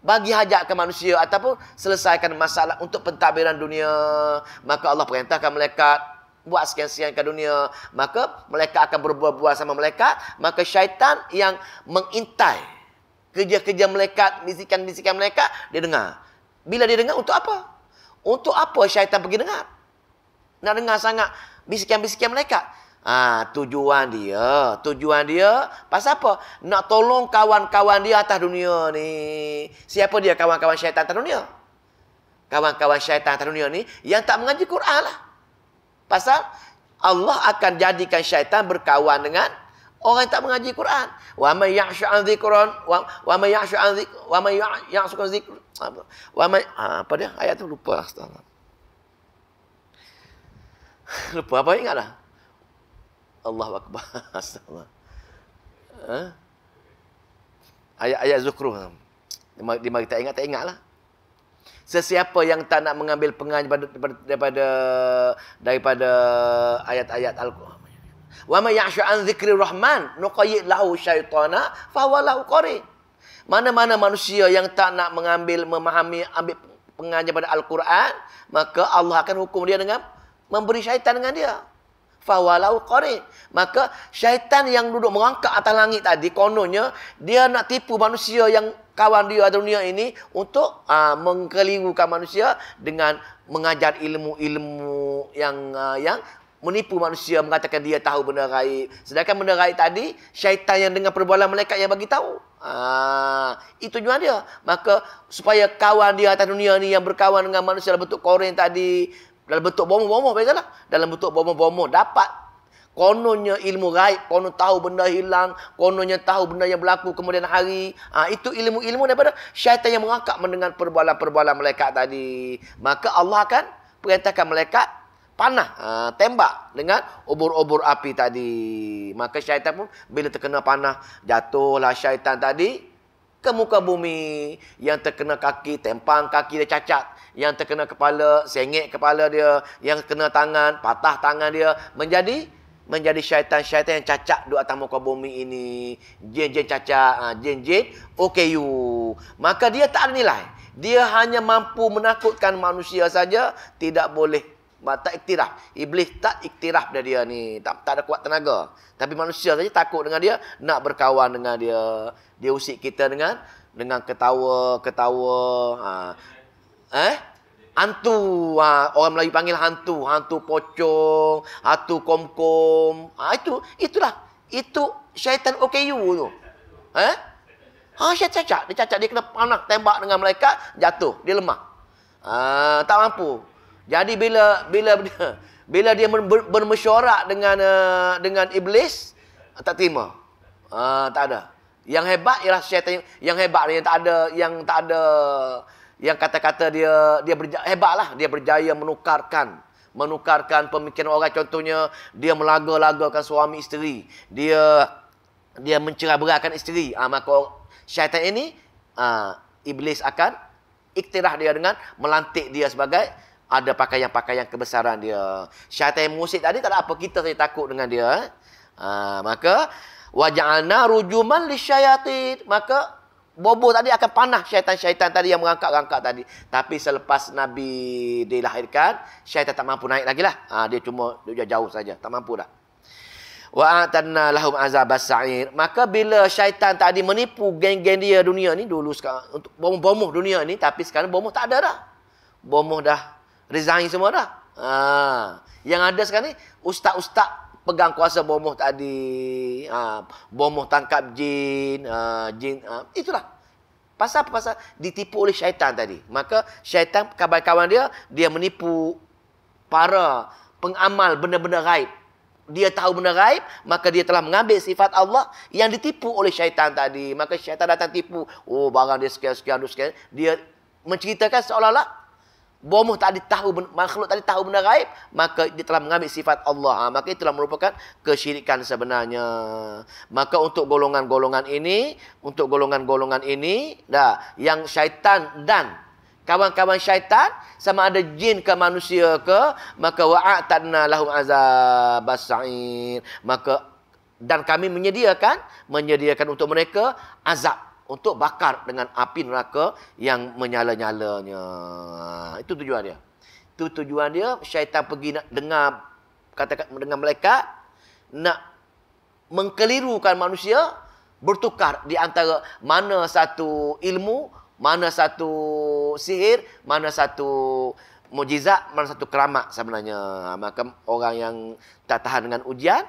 bagi hajat ke manusia ataupun selesaikan masalah untuk pentadbiran dunia. Maka Allah perintahkan malaikat buat sekian-sekian ke dunia. Maka malaikat akan berbual-bual sama malaikat. Maka syaitan yang mengintai kerja-kerja malaikat, bisikan-bisikan malaikat, dia dengar. Bila dia dengar, untuk apa? Untuk apa syaitan pergi dengar? Nak dengar sangat bisikan-bisikan malaikat. Ah, tujuan dia, tujuan dia pasal apa? Nak tolong kawan-kawan dia atas dunia ni. Siapa dia kawan-kawan syaitan atas dunia? Kawan-kawan syaitan atas dunia ni yang tak mengaji Quran lah. Pasal Allah akan jadikan syaitan berkawan dengan orang yang tak mengaji Quran wa may yahsha an dhikran wa may yahsha an dhik wa may yahsha an dhik apa wa may ha, apa dia ayat tu lupa astaga lupa apa ingatlah Allahu akbar astaga ha? ayat-ayat zikr dia dia tak ingat tak ingatlah Sesiapa yang tak nak mengambil pengajian daripada, daripada daripada ayat-ayat Al-Quran Wa may yasha an dhikri rahman nuqayyid lahu syaitana fa walahu qarin. Mana-mana manusia yang tak nak mengambil memahami ambil pengajian pada al-Quran, maka Allah akan hukum dia dengan memberi syaitan dengan dia. Fa walahu qarin. Maka syaitan yang duduk merangkak atas langit tadi kononnya dia nak tipu manusia yang kawan dia atas dunia ini untuk uh, ah, mengkelirukan manusia dengan mengajar ilmu-ilmu yang uh, yang menipu manusia mengatakan dia tahu benda raib. Sedangkan benda raib tadi syaitan yang dengan perbualan malaikat yang bagi tahu. Ah, itu tujuan dia. Maka supaya kawan dia atas dunia ni yang berkawan dengan manusia dalam bentuk koreng tadi, dalam bentuk bomoh-bomoh biasalah. Dalam bentuk bomoh-bomoh dapat kononnya ilmu raib, konon tahu benda hilang, kononnya tahu benda yang berlaku kemudian hari. Ha, itu ilmu-ilmu daripada syaitan yang mengakak mendengar perbualan-perbualan malaikat tadi. Maka Allah akan perintahkan malaikat panah uh, tembak dengan obor-obor api tadi maka syaitan pun bila terkena panah jatuhlah syaitan tadi ke muka bumi yang terkena kaki tempang kaki dia cacat yang terkena kepala sengit kepala dia yang kena tangan patah tangan dia menjadi menjadi syaitan-syaitan yang cacat di atas muka bumi ini jin-jin cacat uh, jin-jin okay you maka dia tak ada nilai dia hanya mampu menakutkan manusia saja tidak boleh tak iktiraf. Iblis tak iktiraf dia dia ni. Tak, tak ada kuat tenaga. Tapi manusia saja takut dengan dia. Nak berkawan dengan dia. Dia usik kita dengan dengan ketawa, ketawa. Ha. Eh? Hantu. Ha. Orang Melayu panggil hantu. Hantu pocong. Hantu komkom, kom Ha, itu. Itulah. Itu syaitan OKU tu. Eh? Ha, syaitan cacat. Dia cacat. Dia kena panah tembak dengan malaikat. Jatuh. Dia lemah. Ha, tak mampu. Jadi bila bila bila dia bermesyuarat dengan eh, dengan iblis tak terima. Uh, tak ada. Yang hebat ialah syaitan yang, hebat yang tak ada yang tak ada yang kata-kata dia dia berjaya, hebatlah dia berjaya menukarkan menukarkan pemikiran orang contohnya dia melaga-lagakan suami isteri dia dia mencerai-beraikan isteri ha, maka syaitan ini ha, iblis akan iktiraf dia dengan melantik dia sebagai ada pakaian-pakaian kebesaran dia. Syaitan musik tadi tak ada apa kita saja takut dengan dia. Ha, maka waja'alna rujuman lisyayatin. Maka bobo tadi akan panah syaitan-syaitan tadi yang merangkak-rangkak tadi. Tapi selepas Nabi dilahirkan, syaitan tak mampu naik lagi lah. Ha, dia cuma dia jauh saja, tak mampu dah. Wa atanna lahum azabas sa'ir. Maka bila syaitan tadi menipu geng-geng dia dunia ni dulu sekarang untuk bomoh-bomoh dunia ni tapi sekarang bomoh tak ada dah. Bomoh dah resign semua dah. Ha. Yang ada sekarang ni, ustaz-ustaz pegang kuasa bomoh tadi, ha. bomoh tangkap jin, ha. jin, ha. itulah. Pasal apa? Pasal ditipu oleh syaitan tadi. Maka syaitan, kawan-kawan dia, dia menipu para pengamal benda-benda raib. Dia tahu benda raib, maka dia telah mengambil sifat Allah yang ditipu oleh syaitan tadi. Maka syaitan datang tipu. Oh, barang dia sekian-sekian, dia sekian. Dia menceritakan seolah-olah Bomoh tadi tahu makhluk tadi tahu benda gaib, maka dia telah mengambil sifat Allah. Ha, maka itu telah merupakan kesyirikan sebenarnya. Maka untuk golongan-golongan ini, untuk golongan-golongan ini, dah yang syaitan dan kawan-kawan syaitan sama ada jin ke manusia ke, maka wa'atadna lahum azab sa'ir. Maka dan kami menyediakan menyediakan untuk mereka azab untuk bakar dengan api neraka yang menyala-nyalanya. Itu tujuan dia. Itu tujuan dia syaitan pergi nak dengar kata dengan malaikat nak mengkelirukan manusia bertukar di antara mana satu ilmu, mana satu sihir, mana satu mujizat, mana satu keramat sebenarnya. Maka orang yang tak tahan dengan ujian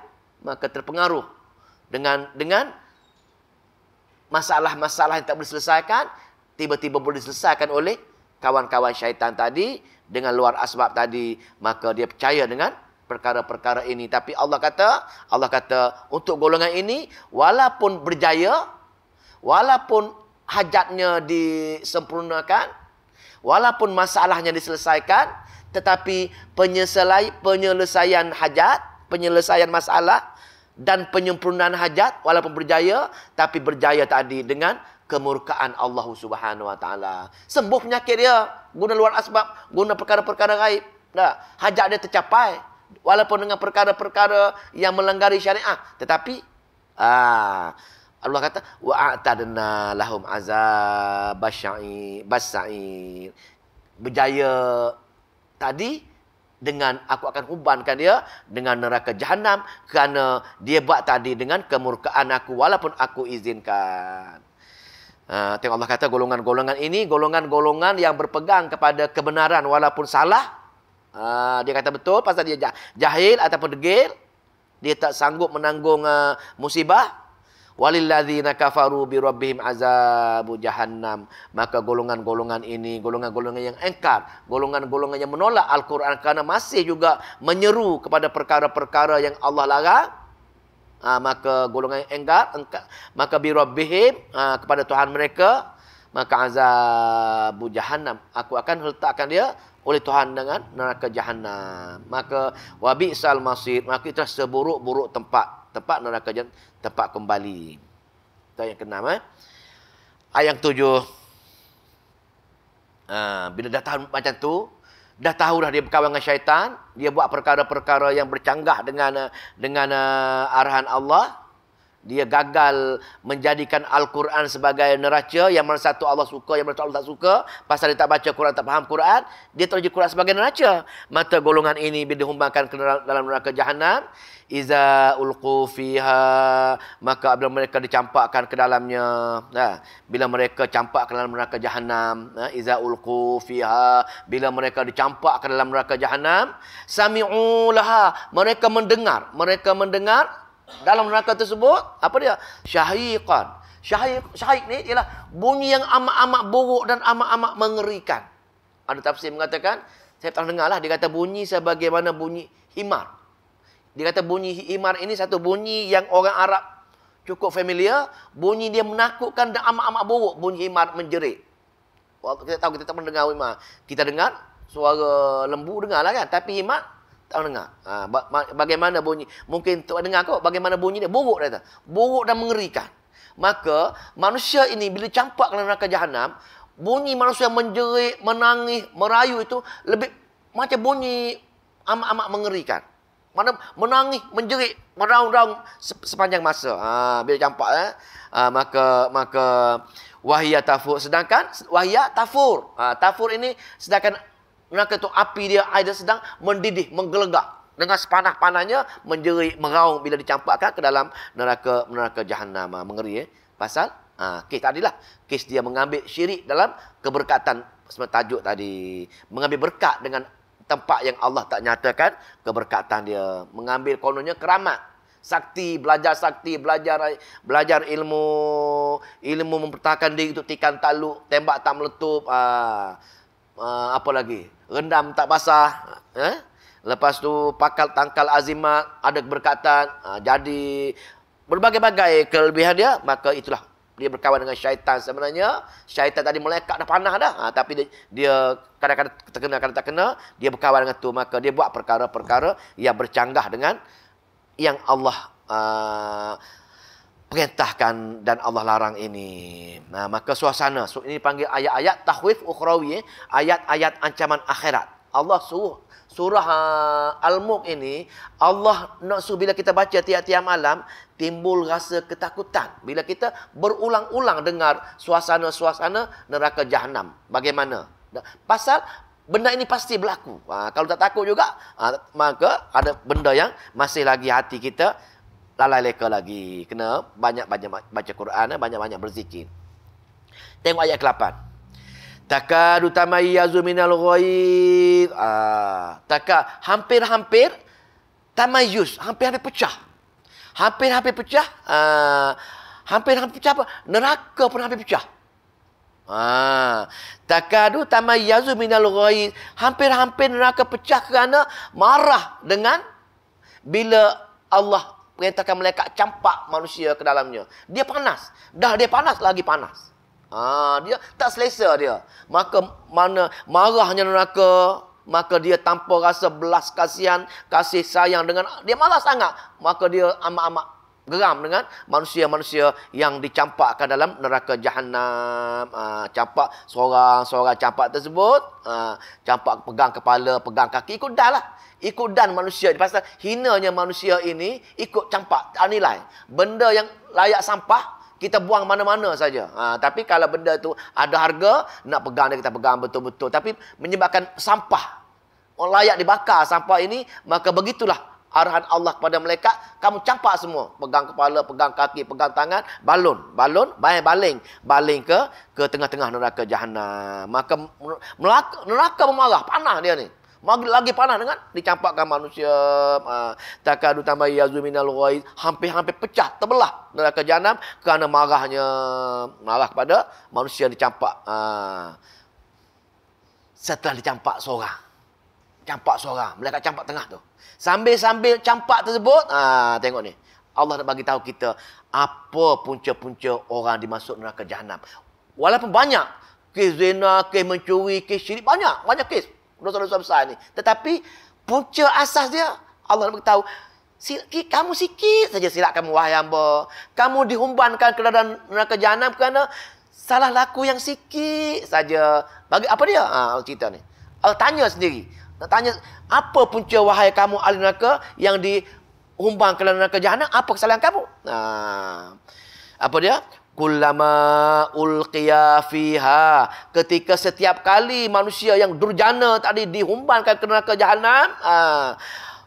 maka terpengaruh dengan dengan masalah-masalah yang tak boleh selesaikan tiba-tiba boleh diselesaikan oleh kawan-kawan syaitan tadi dengan luar asbab tadi maka dia percaya dengan perkara-perkara ini tapi Allah kata Allah kata untuk golongan ini walaupun berjaya walaupun hajatnya disempurnakan walaupun masalahnya diselesaikan tetapi penyelesaian hajat penyelesaian masalah dan penyempurnaan hajat walaupun berjaya tapi berjaya tadi dengan kemurkaan Allah Subhanahu wa taala. Sembuh penyakit dia guna luar asbab, guna perkara-perkara gaib. Dah, hajat dia tercapai walaupun dengan perkara-perkara yang melanggar syariah tetapi ah Allah kata wa atadna lahum azab basyair basair berjaya tadi dengan aku akan hubankan dia dengan neraka jahanam kerana dia buat tadi dengan kemurkaan aku walaupun aku izinkan. Uh, tengok Allah kata golongan-golongan ini golongan-golongan yang berpegang kepada kebenaran walaupun salah. Uh, dia kata betul pasal dia jahil ataupun degil. Dia tak sanggup menanggung uh, musibah walilladzina kafaru bi rabbihim azabu jahannam maka golongan-golongan ini golongan-golongan yang engkar golongan-golongan yang menolak al-Quran kerana masih juga menyeru kepada perkara-perkara yang Allah larang ha, maka golongan yang engkar, engkar maka bi rabbihim ha, kepada Tuhan mereka maka azabu jahannam aku akan letakkan dia oleh Tuhan dengan neraka jahannam maka wabi sal masir maka itu seburuk-buruk tempat tempat neraka jen, tempat kembali. Itu yang keenam eh. Ayat yang tujuh. Uh, bila dah tahu macam tu, dah tahu dah dia berkawan dengan syaitan, dia buat perkara-perkara yang bercanggah dengan dengan uh, arahan Allah, dia gagal menjadikan Al-Quran sebagai neraca yang mana satu Allah suka, yang mana satu Allah tak suka. Pasal dia tak baca Quran, tak faham Quran. Dia terjadi Quran sebagai neraca. Mata golongan ini bila dihumbangkan ke dalam neraka jahanam. Iza ulku fiha. Maka bila mereka dicampakkan ke dalamnya. Ha, bila mereka campak ke dalam neraka jahanam. Ha, Iza ulku fiha. Bila mereka dicampak ke dalam neraka jahanam. Sami'ulaha. Mereka mendengar. Mereka mendengar dalam neraka tersebut apa dia syahiqan syahiq syahiq ni ialah bunyi yang amat-amat buruk dan amat-amat mengerikan ada tafsir mengatakan saya pernah dengarlah dia kata bunyi sebagaimana bunyi himar dia kata bunyi himar ini satu bunyi yang orang Arab cukup familiar bunyi dia menakutkan dan amat-amat buruk bunyi himar menjerit Waktu kita tahu kita tak pernah dengar himar kita dengar suara lembu dengarlah kan tapi himar tak dengar. Ha, bagaimana bunyi? Mungkin tak dengar kau bagaimana bunyi dia? Buruk dia kata. Buruk dan mengerikan. Maka manusia ini bila campak ke neraka jahanam, bunyi manusia yang menjerit, menangis, merayu itu lebih macam bunyi amat-amat mengerikan. Mana menangis, menjerit, meraung-raung sepanjang masa. Ha, bila campak eh. Ha, maka maka wahya tafur sedangkan wahya tafur. Ha, tafur ini sedangkan Maka tu api dia, air dia sedang mendidih, menggelegak. Dengan sepanah-panahnya, menjerit, meraung bila dicampakkan ke dalam neraka neraka jahannam. Ah, mengeri eh? Pasal? Ah, ha, kes tadilah. Kes dia mengambil syirik dalam keberkatan sebab tajuk tadi mengambil berkat dengan tempat yang Allah tak nyatakan keberkatan dia mengambil kononnya keramat sakti belajar sakti belajar belajar ilmu ilmu mempertahankan diri untuk tikan taluk tembak tak meletup ah uh, apa lagi? Rendam tak basah. Eh? Lepas tu pakal tangkal azimat ada keberkatan. Uh, jadi berbagai-bagai kelebihan dia maka itulah dia berkawan dengan syaitan sebenarnya syaitan tadi melekat dah panah dah ha, tapi dia, kadang-kadang terkena kadang-kadang tak kena dia berkawan dengan tu maka dia buat perkara-perkara yang bercanggah dengan yang Allah uh, perintahkan dan Allah larang ini. Nah, maka suasana. So, ini panggil ayat-ayat tahwif ukhrawi. Eh, ayat-ayat ancaman akhirat. Allah suruh surah ah, Al-Mulk ini Allah nak suruh bila kita baca tiap-tiap malam timbul rasa ketakutan bila kita berulang-ulang dengar suasana-suasana neraka jahanam bagaimana pasal benda ini pasti berlaku ha, kalau tak takut juga ha, maka ada benda yang masih lagi hati kita lalai leka lagi. Kena banyak-banyak baca Quran, eh, banyak-banyak berzikir. Tengok ayat ke-8. Takad utamayyazu minal ghaiz. Ah, takad hampir-hampir tamayyuz, hampir-hampir pecah. Hampir-hampir pecah. Ah, hampir-hampir pecah apa? Neraka pun hampir pecah. Ah, takadu tamayyazu minal ghaiz. Hampir-hampir neraka pecah kerana marah dengan bila Allah perintahkan malaikat campak manusia ke dalamnya. Dia panas. Dah dia panas lagi panas. Ha, dia tak selesa dia. Maka mana marahnya neraka, maka dia tanpa rasa belas kasihan, kasih sayang dengan dia malas sangat. Maka dia amat-amat geram dengan manusia-manusia yang dicampakkan dalam neraka jahanam ha, ah, campak seorang-seorang campak tersebut ha, campak pegang kepala pegang kaki ikut dah lah ikut dan manusia pasal hinanya manusia ini ikut campak tak ah, nilai benda yang layak sampah kita buang mana-mana saja. Ha, tapi kalau benda tu ada harga, nak pegang dia kita pegang betul-betul. Tapi menyebabkan sampah. Oh, layak dibakar sampah ini, maka begitulah arahan Allah kepada malaikat, kamu campak semua. Pegang kepala, pegang kaki, pegang tangan, balon. Balon, baling, baling. Baling ke ke tengah-tengah neraka jahanam. Maka melaka, neraka memarah, panah dia ni. Lagi panah dengan dicampakkan manusia. Ah, takadu tambah yazuminal ghaiz. Hampir-hampir pecah, terbelah neraka jahanam kerana marahnya. Marah pada manusia yang dicampak. Ah, setelah dicampak seorang campak suara melekat campak tengah tu sambil-sambil campak tersebut ah tengok ni Allah nak bagi tahu kita apa punca-punca orang dimasuk neraka jahanam walaupun banyak kes zina kes mencuri kes syirik banyak banyak kes dosa-dosa besar ni tetapi punca asas dia Allah nak bagi tahu Sikit, kamu sikit saja silap kamu wahai hamba. Kamu dihumbankan ke dalam neraka jahanam kerana salah laku yang sikit saja. Bagi apa dia? Ha, cerita ni. Allah tanya sendiri. Nak tanya apa punca wahai kamu ahli neraka yang dihumbang ke dalam neraka jahanam apa kesalahan kamu? Nah, apa dia? Kullama ulqiya fiha ketika setiap kali manusia yang durjana tadi dihumbangkan ke neraka jahanam ah,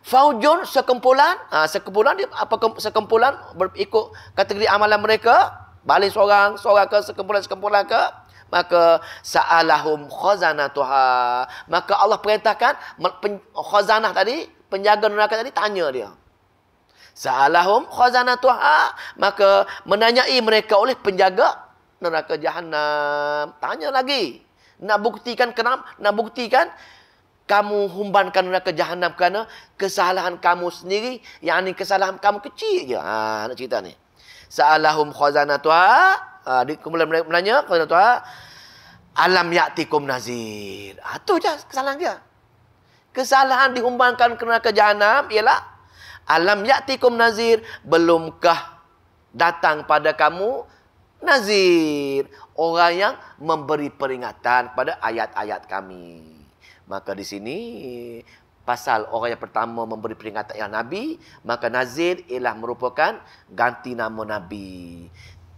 faujun sekumpulan ah, sekumpulan dia apa sekumpulan berikut kategori amalan mereka Balik seorang, seorang ke, sekumpulan-sekumpulan ke. Maka sa'alahum Tuha, Maka Allah perintahkan khazanah tadi, penjaga neraka tadi tanya dia. Sa'alahum Tuha, Maka menanyai mereka oleh penjaga neraka jahanam. Tanya lagi. Nak buktikan kenapa? Nak buktikan kamu humbankan neraka jahanam kerana kesalahan kamu sendiri. Yang ini kesalahan kamu kecil je. Ha, nak cerita ni sa'alahum khazanatuha ha, ah, di kemudian mereka menanya khazanatuha alam yatikum nazir ha, tu je kesalahan dia kesalahan diumbangkan kerana ke jahanam ialah alam yatikum nazir belumkah datang pada kamu nazir orang yang memberi peringatan pada ayat-ayat kami maka di sini Pasal orang yang pertama memberi peringatan ialah Nabi, maka Nazir ialah merupakan ganti nama Nabi.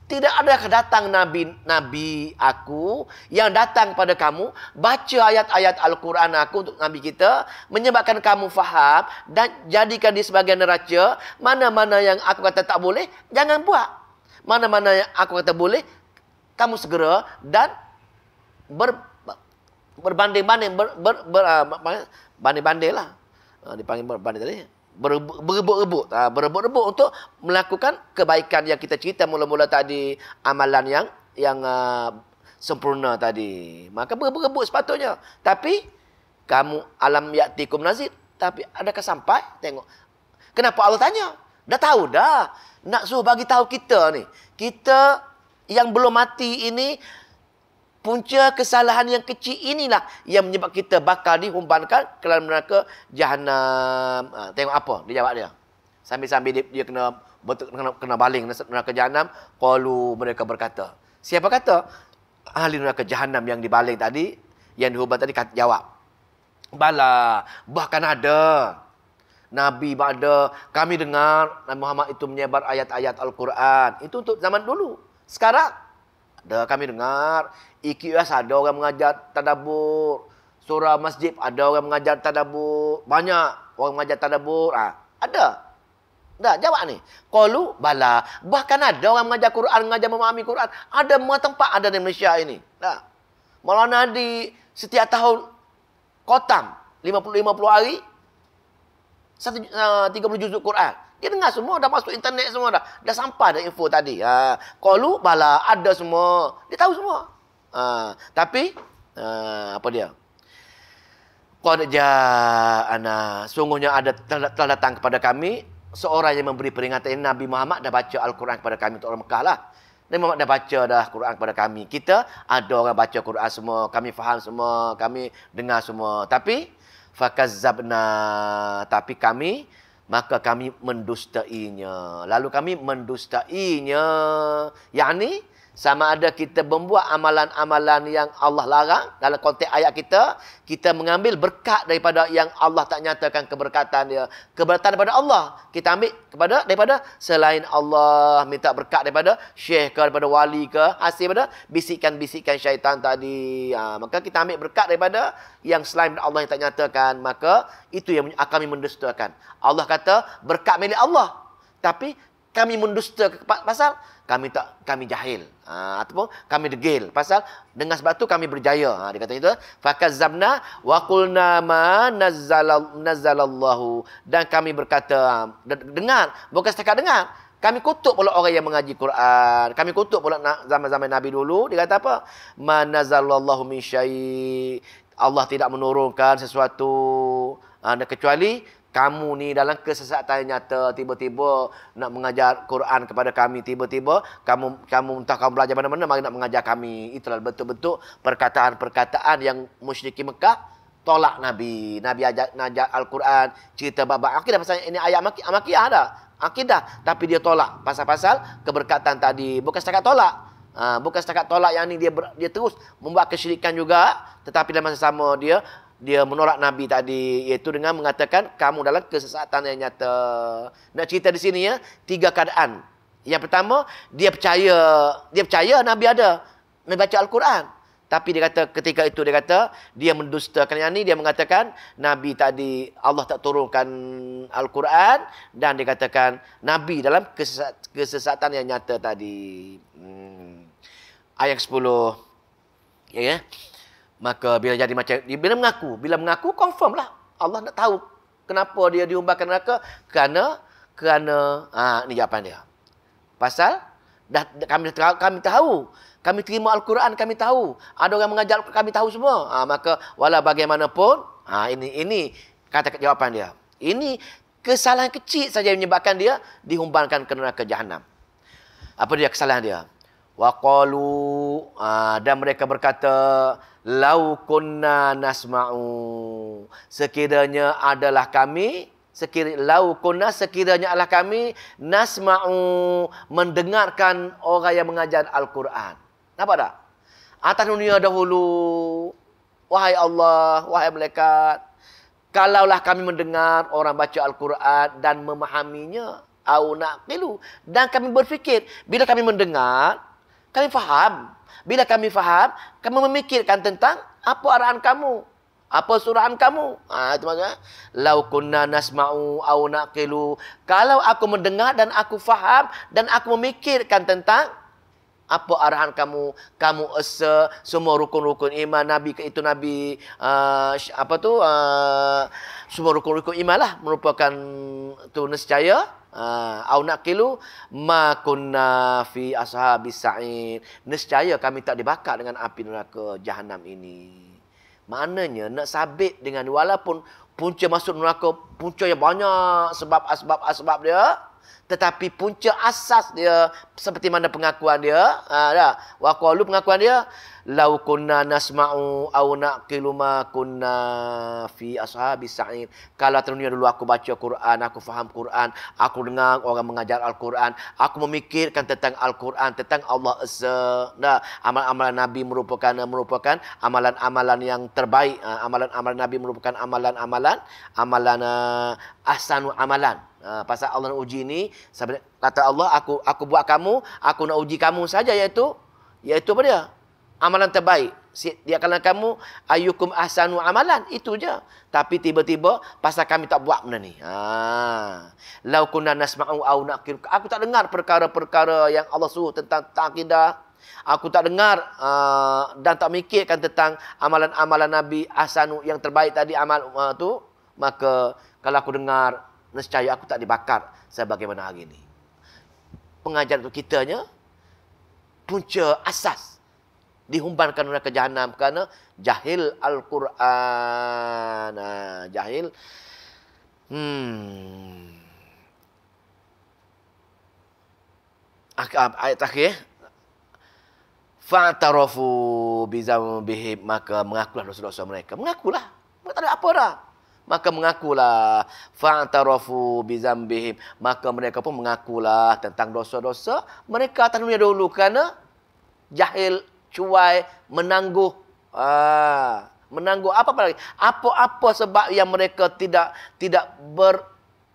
Tidak ada yang datang Nabi, Nabi aku yang datang pada kamu. Baca ayat-ayat Al-Quran aku untuk Nabi kita. Menyebabkan kamu faham dan jadikan dia sebagai neraca. Mana-mana yang aku kata tak boleh, jangan buat. Mana-mana yang aku kata boleh, kamu segera dan ber, berbanding-banding ber, ber, ber, ah, banding-banding lah. Ha, dipanggil banding tadi. Berebut-rebut. Ha, berebut-rebut untuk melakukan kebaikan yang kita cerita mula-mula tadi. Amalan yang yang uh, sempurna tadi. Maka berebut-rebut sepatutnya. Tapi, kamu alam yaktikum nazid. Tapi adakah sampai? Tengok. Kenapa Allah tanya? Dah tahu dah. Nak suruh bagi tahu kita ni. Kita yang belum mati ini punca kesalahan yang kecil inilah yang menyebab kita bakal dihumbankan ke dalam neraka jahanam. Ha, tengok apa dia jawab dia. Sambil-sambil dia, dia kena kena, kena baling neraka jahanam, qalu mereka berkata. Siapa kata? Ahli neraka jahanam yang dibaling tadi, yang dihubung tadi kata, jawab. Bala, bahkan ada Nabi ada kami dengar Nabi Muhammad itu menyebar ayat-ayat Al-Quran. Itu untuk zaman dulu. Sekarang ada kami dengar IQS ada orang mengajar tadabur, surah masjid ada orang mengajar tadabur, banyak orang mengajar tadabur. Ah, ha, ada. Dah jawab ni. Qalu bala. Bahkan ada orang mengajar Quran, mengajar memahami Quran. Ada mana tempat ada di Malaysia ini. Dah. Maulana di setiap tahun kotam 50 50 hari satu, 30 eh, juzuk Quran. Dia dengar semua dah masuk internet semua dah. Dah sampah dah info tadi. Ha, kalau bala ada semua. Dia tahu semua. Ha, tapi ha, apa dia? Kau Qad ja'ana. Sungguhnya ada telah datang kepada kami seorang yang memberi peringatan Nabi Muhammad dah baca Al-Quran kepada kami untuk orang Mekah lah. Nabi Muhammad dah baca dah Quran kepada kami. Kita ada orang baca Quran semua, kami faham semua, kami dengar semua. Tapi fakazzabna. Tapi kami maka kami mendustainya lalu kami mendustainya yakni sama ada kita membuat amalan-amalan yang Allah larang dalam konteks ayat kita, kita mengambil berkat daripada yang Allah tak nyatakan keberkatan dia. Keberkatan daripada Allah, kita ambil kepada daripada selain Allah, minta berkat daripada syekh ke, daripada wali ke, hasil daripada bisikan-bisikan syaitan tadi. Ha, maka kita ambil berkat daripada yang selain Allah yang tak nyatakan, maka itu yang akan mendustakan. Allah kata, berkat milik Allah. Tapi kami mendusta pasal kami tak kami jahil ha, ataupun kami degil pasal dengan sebab tu kami berjaya ha, dia kata itu eh. fakazzabna wa qulna ma nazzalallahu dan kami berkata ha, dengar bukan setakat dengar kami kutuk pula orang yang mengaji Quran. Kami kutuk pula zaman-zaman Nabi dulu. Dia kata apa? Manazallahu min syai. Allah tidak menurunkan sesuatu. Ha, kecuali kamu ni dalam kesesatan yang nyata tiba-tiba nak mengajar Quran kepada kami tiba-tiba kamu kamu entah kamu belajar mana-mana mari nak mengajar kami itulah betul-betul perkataan-perkataan yang musyriki Mekah tolak Nabi Nabi ajak najak Al-Quran cerita bab akidah pasal ini ayat makiyah maki ada akidah tapi dia tolak pasal-pasal keberkatan tadi bukan setakat tolak Uh, bukan setakat tolak yang ni dia dia terus membuat kesyirikan juga tetapi dalam masa sama dia dia menolak Nabi tadi iaitu dengan mengatakan kamu dalam kesesatan yang nyata. Nak cerita di sini ya, tiga keadaan. Yang pertama, dia percaya, dia percaya Nabi ada membaca Al-Quran. Tapi dia kata ketika itu dia kata dia mendustakan yang ini dia mengatakan Nabi tadi Allah tak turunkan Al-Quran dan dia katakan Nabi dalam kesesatan yang nyata tadi. Hmm. Ayat 10. Ya, yeah, ya. Yeah. Maka bila jadi macam bila mengaku, bila mengaku confirm lah Allah nak tahu kenapa dia diumbarkan neraka kerana kerana ha, ni jawapan dia. Pasal dah kami tahu kami tahu kami terima Al-Quran kami tahu ada orang mengajar kami tahu semua ha, maka wala bagaimanapun ha, ini ini kata jawapan dia ini kesalahan kecil saja yang menyebabkan dia dihumbankan ke neraka jahanam apa dia kesalahan dia waqalu ah, dan mereka berkata lau kunna nasma'u sekiranya adalah kami sekiranya lau kunna sekiranya adalah kami nasma'u mendengarkan orang yang mengajar al-Quran nampak tak atas dunia dahulu wahai Allah wahai malaikat kalaulah kami mendengar orang baca al-Quran dan memahaminya au naqilu dan kami berfikir bila kami mendengar kami faham. Bila kami faham, kami memikirkan tentang apa arahan kamu. Apa suruhan kamu? Ah ha, itu maksudnya. Lau kunna nasma'u au naqilu. Kalau aku mendengar dan aku faham dan aku memikirkan tentang apa arahan kamu kamu esa semua rukun-rukun iman nabi ke itu nabi uh, apa tu uh, semua rukun-rukun iman lah merupakan tu nescaya uh, nak kilu ma kunna fi nescaya kami tak dibakar dengan api neraka jahanam ini maknanya nak sabit dengan walaupun punca masuk neraka punca yang banyak sebab asbab-asbab dia tetapi punca asas dia seperti mana pengakuan dia ada ha, waqalu pengakuan dia lau kunna nasma'u au naqilu ma kunna fi ashabi sa'id kalau tahun dulu aku baca Quran aku faham Quran aku dengar orang mengajar Al-Quran aku memikirkan tentang Al-Quran tentang Allah azza nah amalan-amalan nabi merupakan merupakan amalan-amalan yang terbaik ha, amalan-amalan nabi merupakan amalan-amalan amalan uh, ahsanu amalan uh, pasal Allah uji ni kata Allah aku aku buat kamu aku nak uji kamu saja iaitu iaitu apa dia amalan terbaik dia kalau kamu ayyukum ahsanu amalan itu je tapi tiba-tiba pasal kami tak buat benda ni ha lau kunna nasma'u au naqil aku tak dengar perkara-perkara yang Allah suruh tentang akidah aku tak dengar uh, dan tak mikirkan tentang amalan-amalan nabi asanu yang terbaik tadi amal uh, tu maka kalau aku dengar nescaya aku tak dibakar sebagaimana hari ini. Pengajaran untuk kitanya, punca asas dihumbankan oleh kejahatan kerana jahil Al-Quran. Nah, jahil. Hmm. ayat terakhir eh. fa'tarafu bizambihim maka mengakulah dosa-dosa mereka mengakulah mereka tak ada apa dah maka mengakulah fa'tarafu bi zambihim maka mereka pun mengakulah tentang dosa-dosa mereka tadinya dulu kerana jahil cuai menangguh ah menangguh apa lagi apa-apa sebab yang mereka tidak tidak ber,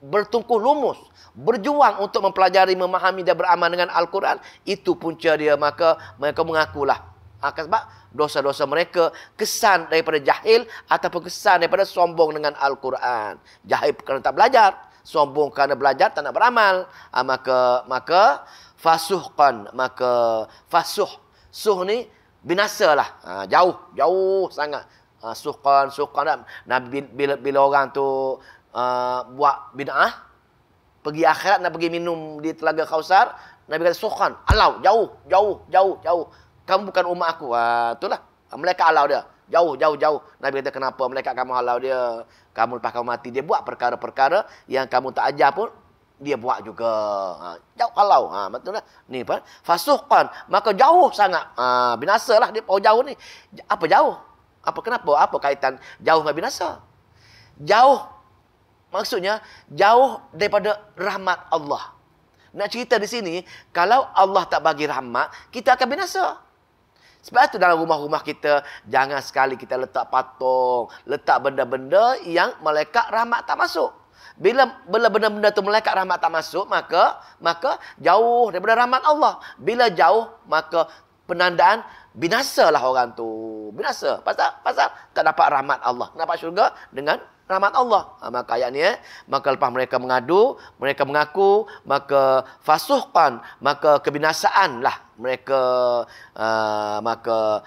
bertungkuh lumus berjuang untuk mempelajari memahami dan beramal dengan al-Quran itu punca dia maka mereka mengakulah Ha, sebab dosa-dosa mereka kesan daripada jahil ataupun kesan daripada sombong dengan Al-Quran. Jahil kerana tak belajar. Sombong kerana belajar tak nak beramal. Ha, maka maka fasuhkan. Maka fasuh. Suh ni binasalah. Ha, jauh. Jauh sangat. Ha, suhkan, suhkan. Nabi, bila, bila orang tu uh, buat bina'ah. Pergi akhirat nak pergi minum di Telaga Khawasar. Nabi kata suhkan. Alau. Jauh. Jauh. Jauh. jauh kamu bukan umat aku. Ha, itulah. Mereka halau dia. Jauh, jauh, jauh. Nabi kata, kenapa mereka kamu halau dia? Kamu lepas kamu mati, dia buat perkara-perkara yang kamu tak ajar pun, dia buat juga. Ha, jauh kalau. Ha, ah, betul lah. Ni pun. Fasuhkan. Maka jauh sangat. Ha, binasa lah. Dia oh, jauh ni. Apa jauh? Apa kenapa? Apa kaitan jauh dengan binasa? Jauh. Maksudnya, jauh daripada rahmat Allah. Nak cerita di sini, kalau Allah tak bagi rahmat, kita akan binasa. Sebab itu dalam rumah-rumah kita, jangan sekali kita letak patung, letak benda-benda yang malaikat rahmat tak masuk. Bila bila benda-benda tu malaikat rahmat tak masuk, maka maka jauh daripada rahmat Allah. Bila jauh, maka penandaan binasalah orang tu. Binasa. Pasal pasal tak dapat rahmat Allah. Tak dapat syurga dengan rahmat Allah. Ha, maka ayat ni eh. Maka lepas mereka mengadu, mereka mengaku, maka fasuhkan, maka kebinasaan lah mereka, uh, maka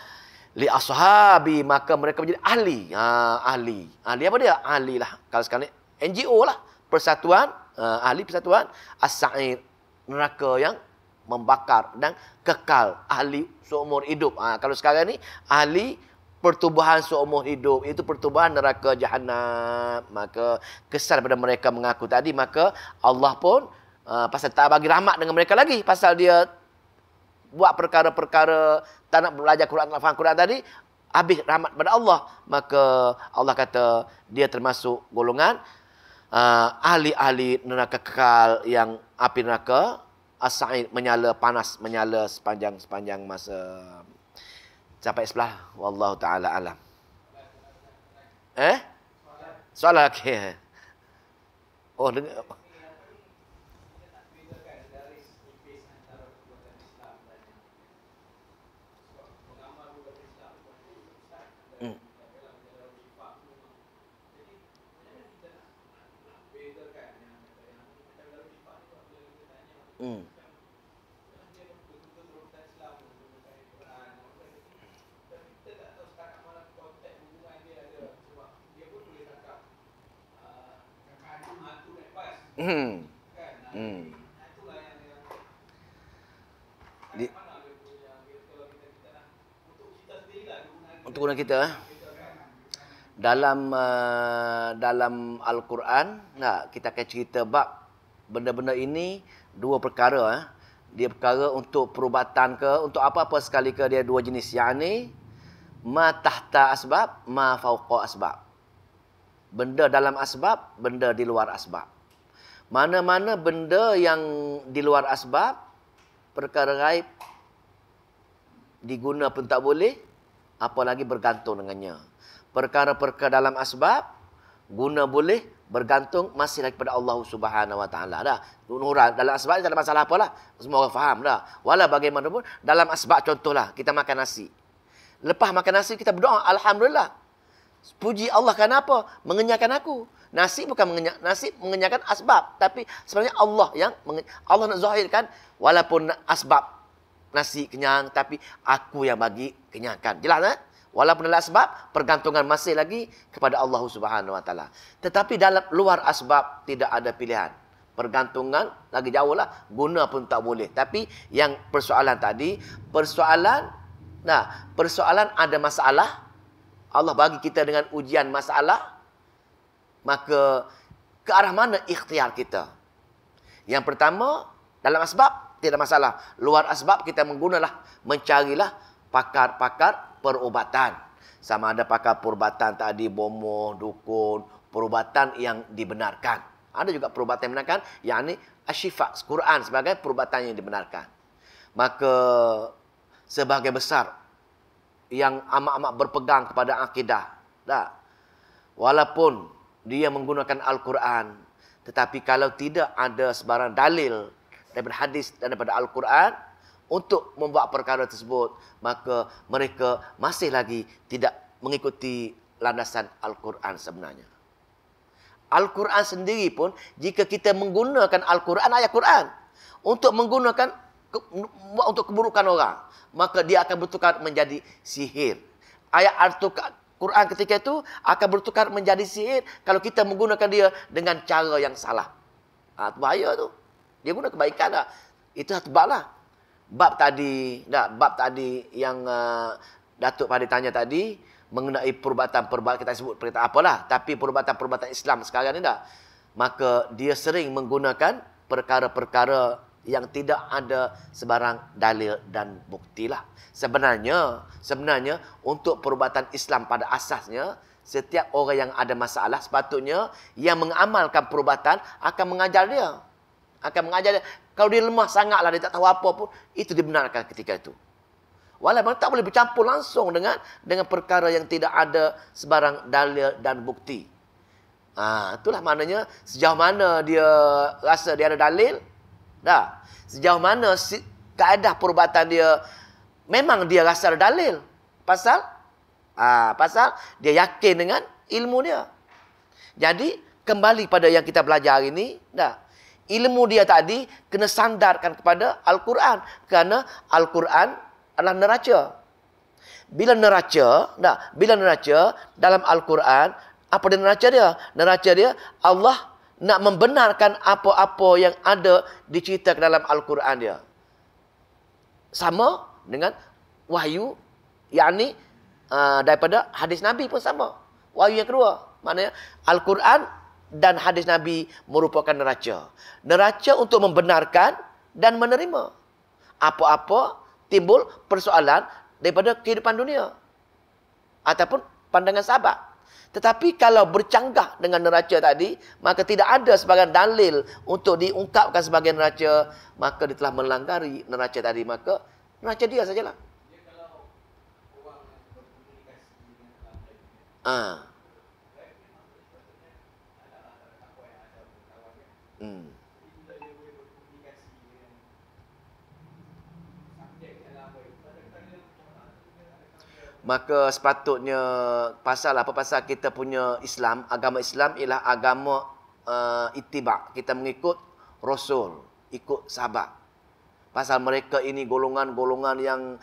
li ashabi maka mereka menjadi ahli. Ha, ahli. Ahli apa dia? Ahli lah. Kalau sekarang ni, NGO lah. Persatuan, uh, ahli persatuan, as-sa'ir, neraka yang membakar dan kekal ahli seumur hidup. Ha, kalau sekarang ni, ahli pertubuhan seumur hidup itu pertubuhan neraka jahanam maka kesal pada mereka mengaku tadi maka Allah pun uh, pasal tak bagi rahmat dengan mereka lagi pasal dia buat perkara-perkara tak nak belajar Quran tak faham Quran tadi habis rahmat pada Allah maka Allah kata dia termasuk golongan uh, ahli-ahli neraka kekal yang api neraka asai menyala panas menyala sepanjang sepanjang masa Sampai sebelah. Wallahu ta'ala alam. Eh? Soalan lagi. Oh, dengar. dengan kita dalam uh, dalam al-Quran nah kita akan cerita bab benda-benda ini dua perkara eh. dia perkara untuk perubatan ke untuk apa-apa sekali ke dia dua jenis yakni ma tahta asbab ma fauqa asbab benda dalam asbab benda di luar asbab mana-mana benda yang di luar asbab perkara gaib diguna pun tak boleh apa lagi bergantung dengannya. Perkara-perkara dalam asbab guna boleh bergantung masih lagi pada Allah Subhanahu Wa Taala dah. Nurah dalam asbab ni tak ada masalah apalah. Semua orang faham dah. Walau bagaimanapun dalam asbab contohlah kita makan nasi. Lepas makan nasi kita berdoa alhamdulillah. Puji Allah apa? Mengenyangkan aku. Nasi bukan mengenyak nasi mengenyangkan asbab tapi sebenarnya Allah yang Allah nak zahirkan walaupun asbab nasi kenyang tapi aku yang bagi kenyangkan. Jelas tak? Eh? Walaupun adalah sebab pergantungan masih lagi kepada Allah Subhanahu Wa Taala. Tetapi dalam luar asbab tidak ada pilihan. Pergantungan lagi jauh lah. Guna pun tak boleh. Tapi yang persoalan tadi, persoalan, nah, persoalan ada masalah. Allah bagi kita dengan ujian masalah. Maka ke arah mana ikhtiar kita? Yang pertama, dalam asbab, tidak masalah. Luar asbab kita menggunalah, mencarilah pakar-pakar perubatan. Sama ada pakar perubatan tadi, bomoh dukun, perubatan yang dibenarkan. Ada juga perubatan yang dibenarkan, yakni asyifat, Quran sebagai perubatan yang dibenarkan. Maka sebagai besar yang amat-amat berpegang kepada akidah. Tak? Walaupun dia menggunakan Al-Quran, tetapi kalau tidak ada sebarang dalil daripada hadis dan daripada Al-Quran untuk membuat perkara tersebut, maka mereka masih lagi tidak mengikuti landasan Al-Quran sebenarnya. Al-Quran sendiri pun, jika kita menggunakan Al-Quran, ayat Quran, untuk menggunakan untuk keburukan orang, maka dia akan bertukar menjadi sihir. Ayat Al-Quran ketika itu akan bertukar menjadi sihir kalau kita menggunakan dia dengan cara yang salah. Ha, bahaya tu. Dia guna kebaikan dah. Itu satu bab lah. Bab tadi, dah, bab tadi yang uh, Datuk pada tanya tadi, mengenai perubatan-perubatan, kita sebut perkataan apalah, tapi perubatan-perubatan Islam sekarang ni dah, maka dia sering menggunakan perkara-perkara yang tidak ada sebarang dalil dan bukti lah. Sebenarnya, sebenarnya untuk perubatan Islam pada asasnya, setiap orang yang ada masalah sepatutnya yang mengamalkan perubatan akan mengajar dia akan mengajar dia. Kalau dia lemah sangatlah, dia tak tahu apa pun, itu dibenarkan ketika itu. Walau mana tak boleh bercampur langsung dengan dengan perkara yang tidak ada sebarang dalil dan bukti. ha, itulah maknanya sejauh mana dia rasa dia ada dalil, dah. Sejauh mana si, keadaan perubatan dia memang dia rasa ada dalil. Pasal ha, pasal dia yakin dengan ilmu dia. Jadi kembali pada yang kita belajar hari ini, dah ilmu dia tadi kena sandarkan kepada Al-Quran. Kerana Al-Quran adalah neraca. Bila neraca, nah, bila neraca dalam Al-Quran, apa dia neraca dia? Neraca dia Allah nak membenarkan apa-apa yang ada diceritakan dalam Al-Quran dia. Sama dengan wahyu, yakni uh, daripada hadis Nabi pun sama. Wahyu yang kedua. Maknanya Al-Quran dan hadis Nabi merupakan neraca. Neraca untuk membenarkan dan menerima. Apa-apa timbul persoalan daripada kehidupan dunia. Ataupun pandangan sahabat. Tetapi kalau bercanggah dengan neraca tadi, maka tidak ada sebagai dalil untuk diungkapkan sebagai neraca, maka dia telah melanggari neraca tadi. Maka neraca dia sajalah. Ah. Ya, Hmm. Maka sepatutnya pasal apa pasal kita punya Islam, agama Islam ialah agama uh, eh, itibak. Kita mengikut Rasul, ikut sahabat. Pasal mereka ini golongan-golongan yang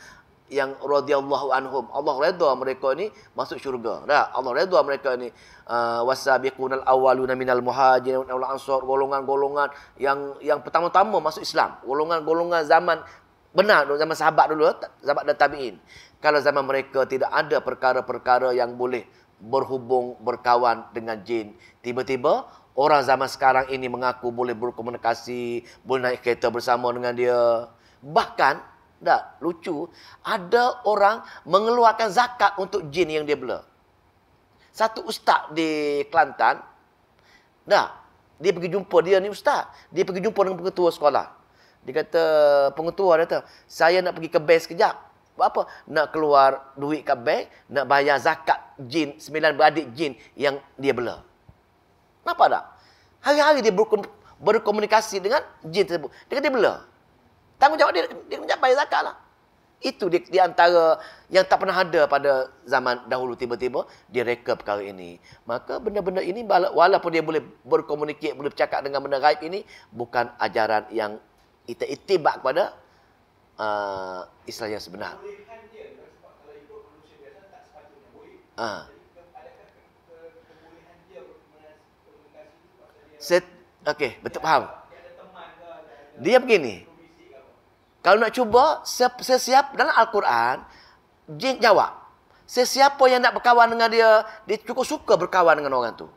yang radhiyallahu anhum Allah redha mereka ni masuk syurga dah Allah redha mereka ni ah, wasabiqunal awwaluna minal muhajirin wal ansar golongan-golongan yang yang pertama-tama masuk Islam golongan-golongan zaman benar zaman sahabat dulu eh, sahabat dan tabiin kalau zaman mereka tidak ada perkara-perkara yang boleh berhubung berkawan dengan jin tiba-tiba orang zaman sekarang ini mengaku boleh berkomunikasi boleh naik kereta bersama dengan dia bahkan tak, lucu. Ada orang mengeluarkan zakat untuk jin yang dia bela. Satu ustaz di Kelantan, dah, dia pergi jumpa dia ni ustaz. Dia pergi jumpa dengan pengetua sekolah. Dia kata, pengetua dia kata, saya nak pergi ke bank sekejap. Buat apa? Nak keluar duit ke bank, nak bayar zakat jin, sembilan beradik jin yang dia bela. Kenapa tak? Hari-hari dia berkomunikasi dengan jin tersebut. Dia kata dia bela. Tanggungjawab dia, dia menjawab bayar zakat lah. Itu di, di antara yang tak pernah ada pada zaman dahulu tiba-tiba dia reka perkara ini. Maka benda-benda ini walaupun dia boleh berkomunikasi, boleh bercakap dengan benda gaib ini bukan ajaran yang kita itibak kepada uh, Islam yang sebenar. Ah. Uh. Set okey, betul faham. Dia begini, kalau nak cuba, saya siap dalam Al-Quran, jin jawab. Sesiapa yang nak berkawan dengan dia, dia cukup suka berkawan dengan orang tu.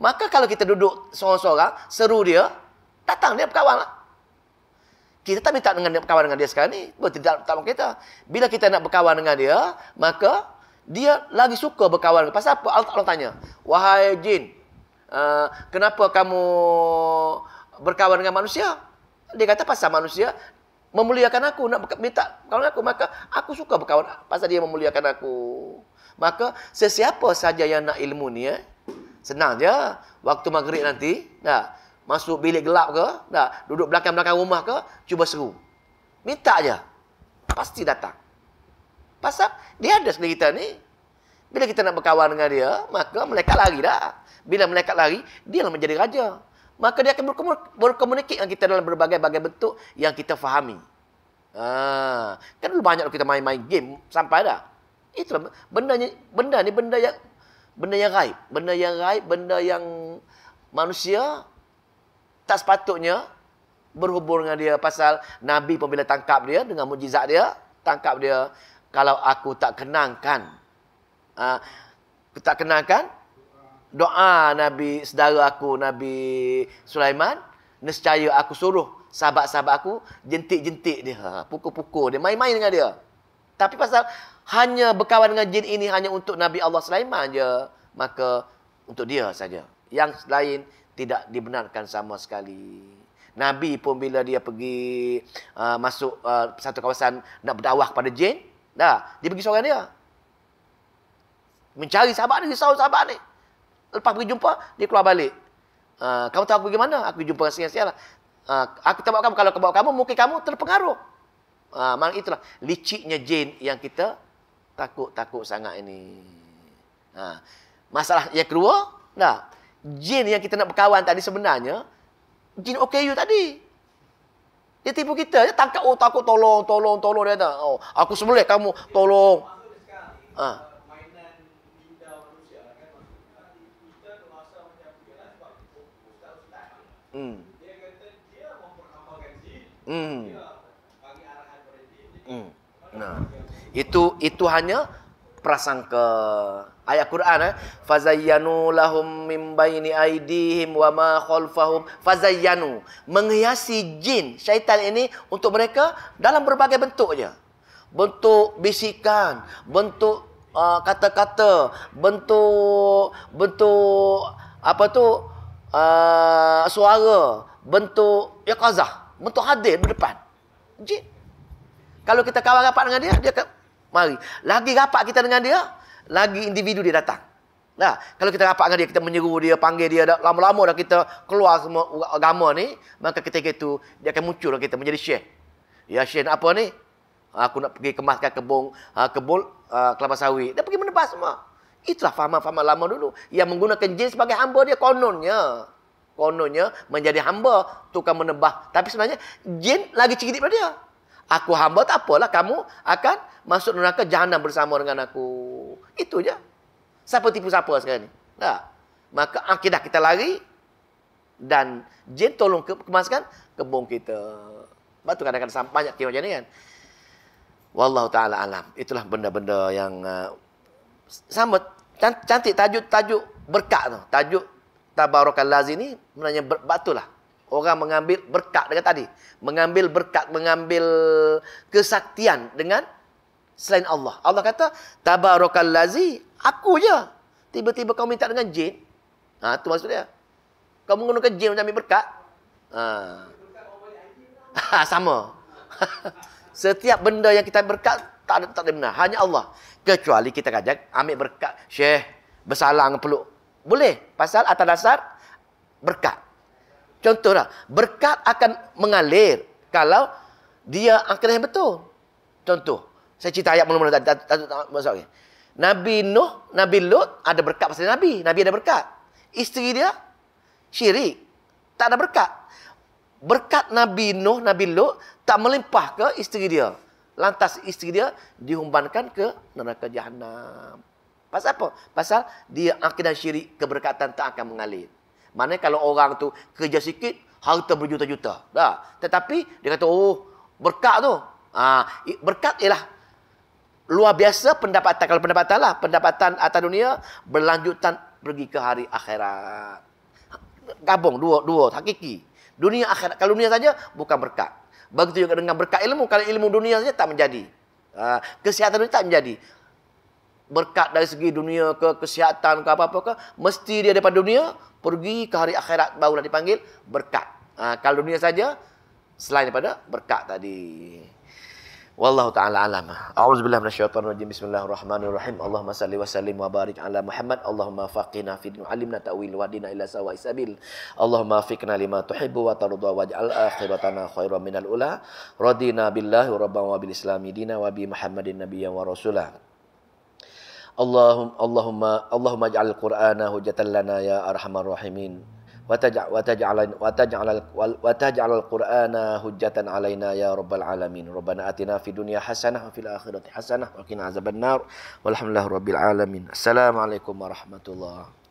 Maka kalau kita duduk seorang-seorang, seru dia, datang dia berkawan lah. Kita tak minta dengan dia berkawan dengan dia sekarang ni. Berarti tak tahu kita. Bila kita nak berkawan dengan dia, maka dia lagi suka berkawan. Pasal apa? Allah, Allah tanya. Wahai jin, uh, kenapa kamu berkawan dengan manusia? Dia kata pasal manusia memuliakan aku nak minta kawan aku maka aku suka berkawan pasal dia memuliakan aku maka sesiapa saja yang nak ilmu ni eh, senang je waktu maghrib nanti dah masuk bilik gelap ke dah duduk belakang-belakang rumah ke cuba seru minta aja pasti datang pasal dia ada sendiri kita ni bila kita nak berkawan dengan dia maka malaikat lari dah bila malaikat lari dia lah menjadi raja maka dia akan berkomunikasi dengan kita dalam berbagai-bagai bentuk yang kita fahami. Ah, kan dulu banyak kita main-main game sampai dah. Itulah benda ni, benda ni benda yang benda yang gaib, benda yang gaib, benda yang manusia tak sepatutnya berhubung dengan dia pasal Nabi pun bila tangkap dia dengan mujizat dia, tangkap dia kalau aku tak kenangkan. Ah, aku tak kenangkan doa Nabi saudara aku Nabi Sulaiman nescaya aku suruh sahabat-sahabat aku jentik-jentik dia ha, pukul-pukul dia main-main dengan dia tapi pasal hanya berkawan dengan jin ini hanya untuk Nabi Allah Sulaiman je maka untuk dia saja yang lain tidak dibenarkan sama sekali Nabi pun bila dia pergi uh, masuk uh, satu kawasan nak berdakwah kepada jin dah dia pergi seorang dia mencari sahabat dia, risau sahabat dia. Lepas pergi jumpa, dia keluar balik. Uh, kamu tahu aku pergi mana? Aku jumpa sial-sial lah. Uh, aku tak kamu. Kalau aku bawa kamu, mungkin kamu terpengaruh. Uh, ah, Maksudnya itulah. Liciknya jin yang kita takut-takut sangat ini. Uh, masalah yang kedua, dah. Jin yang kita nak berkawan tadi sebenarnya, jin OKU tadi. Dia tipu kita. Dia tangkap, oh takut tolong, tolong, tolong. Dia kata, oh aku semula kamu tolong. Uh. Hmm. Dia kata Hmm. Hmm. Nah. Itu itu hanya prasangka ayat Quran eh fazayyanu lahum mim baini aidihim wa ma khalfahum fazayyanu menghiasi jin syaitan ini untuk mereka dalam berbagai bentuknya bentuk bisikan bentuk uh, kata-kata bentuk bentuk apa tu Ah, suara bentuk yaqazah, bentuk hadir berdepan. depan. Kalau kita kawan rapat dengan dia, dia akan mari. Lagi rapat kita dengan dia, lagi individu dia datang. Nah, kalau kita rapat dengan dia, kita menyeru dia, panggil dia, dah, lama-lama dah kita keluar semua agama ni, maka ketika itu, dia akan muncul dan kita menjadi syekh. Ya syekh apa ni? Aku nak pergi kemaskan kebun, ah, kebun ah, kelapa sawit. Dia pergi menebas semua. Itulah faham-faham lama dulu. Yang menggunakan jin sebagai hamba dia kononnya. Kononnya menjadi hamba. Tukar menebah. Tapi sebenarnya jin lagi cikgu daripada dia. Aku hamba tak apalah. Kamu akan masuk neraka jahannam bersama dengan aku. Itu je. Siapa tipu siapa sekarang ni? Tak. Maka akidah kita lari. Dan jin tolong kemaskan kebun kita. Sebab tu kadang-kadang sampah banyak macam ni kan. Wallahu ta'ala alam. Itulah benda-benda yang... Uh, sama cantik tajuk-tajuk berkat tu. Tajuk tabarakal Lazi ni sebenarnya betul lah. Orang mengambil berkat dengan tadi. Mengambil berkat, mengambil kesaktian dengan selain Allah. Allah kata, tabarakal Lazi, aku je. Tiba-tiba kau minta dengan jin. Ha, tu maksudnya. Kau menggunakan jin untuk ambil berkat. Ha. Ha, sama. Setiap benda yang kita berkat, tak ada tak ada benar. Hanya Allah. Kecuali kita kajak ambil berkat. Syekh bersalang peluk. Boleh. Pasal atas dasar berkat. Contohlah. Berkat akan mengalir. Kalau dia akhirnya betul. Contoh. Saya cerita ayat mula-mula tadi. Nabi Nuh, Nabi Lut ada berkat pasal Nabi. Nabi ada berkat. Isteri dia syirik. Tak ada berkat. Berkat Nabi Nuh, Nabi Lut tak melimpah ke isteri dia lantas istri dia dihumbankan ke neraka jahanam. Pasal apa? Pasal dia akidah syirik keberkatan tak akan mengalir. Mana kalau orang tu kerja sikit harta berjuta-juta. Dah. Tetapi dia kata oh berkat tu. Ah berkat ialah luar biasa pendapatan kalau pendapatan lah pendapatan atas dunia berlanjutan pergi ke hari akhirat. Gabung dua dua hakiki. Dunia akhirat kalau dunia saja bukan berkat. Begitu juga dengan berkat ilmu. Kalau ilmu dunia saja tak menjadi. Ha, kesihatan dunia tak menjadi. Berkat dari segi dunia ke kesihatan ke apa-apa ke. Mesti dia daripada dunia pergi ke hari akhirat barulah dipanggil berkat. Ha, kalau dunia saja selain daripada berkat tadi. Wallahu ta'ala alam. A'udzu billahi minasyaitonir rajim. Bismillahirrahmanirrahim. Allahumma salli wa sallim wa barik ala Muhammad. Allahumma faqina fi din alimna ta'wil wa dina ila sawa'i sabil. Allahumma fikna lima tuhibbu wa tardha waj'al akhiratana khairan minal ula. Radina billahi rabban wa bil islami dina wa bi Muhammadin nabiyyan wa Rasulah. Allahumma Allahumma Allahumma ij'al al-Qur'ana hujatan lana ya arhamar rahimin wa taj'al wa al-qur'ana hujjatan alaina ya rabbal alamin rabbana atina fid dunya hasanah wa fil akhirati hasanah wa qina azabannar walhamdulillahi rabbil alamin assalamu alaikum warahmatullahi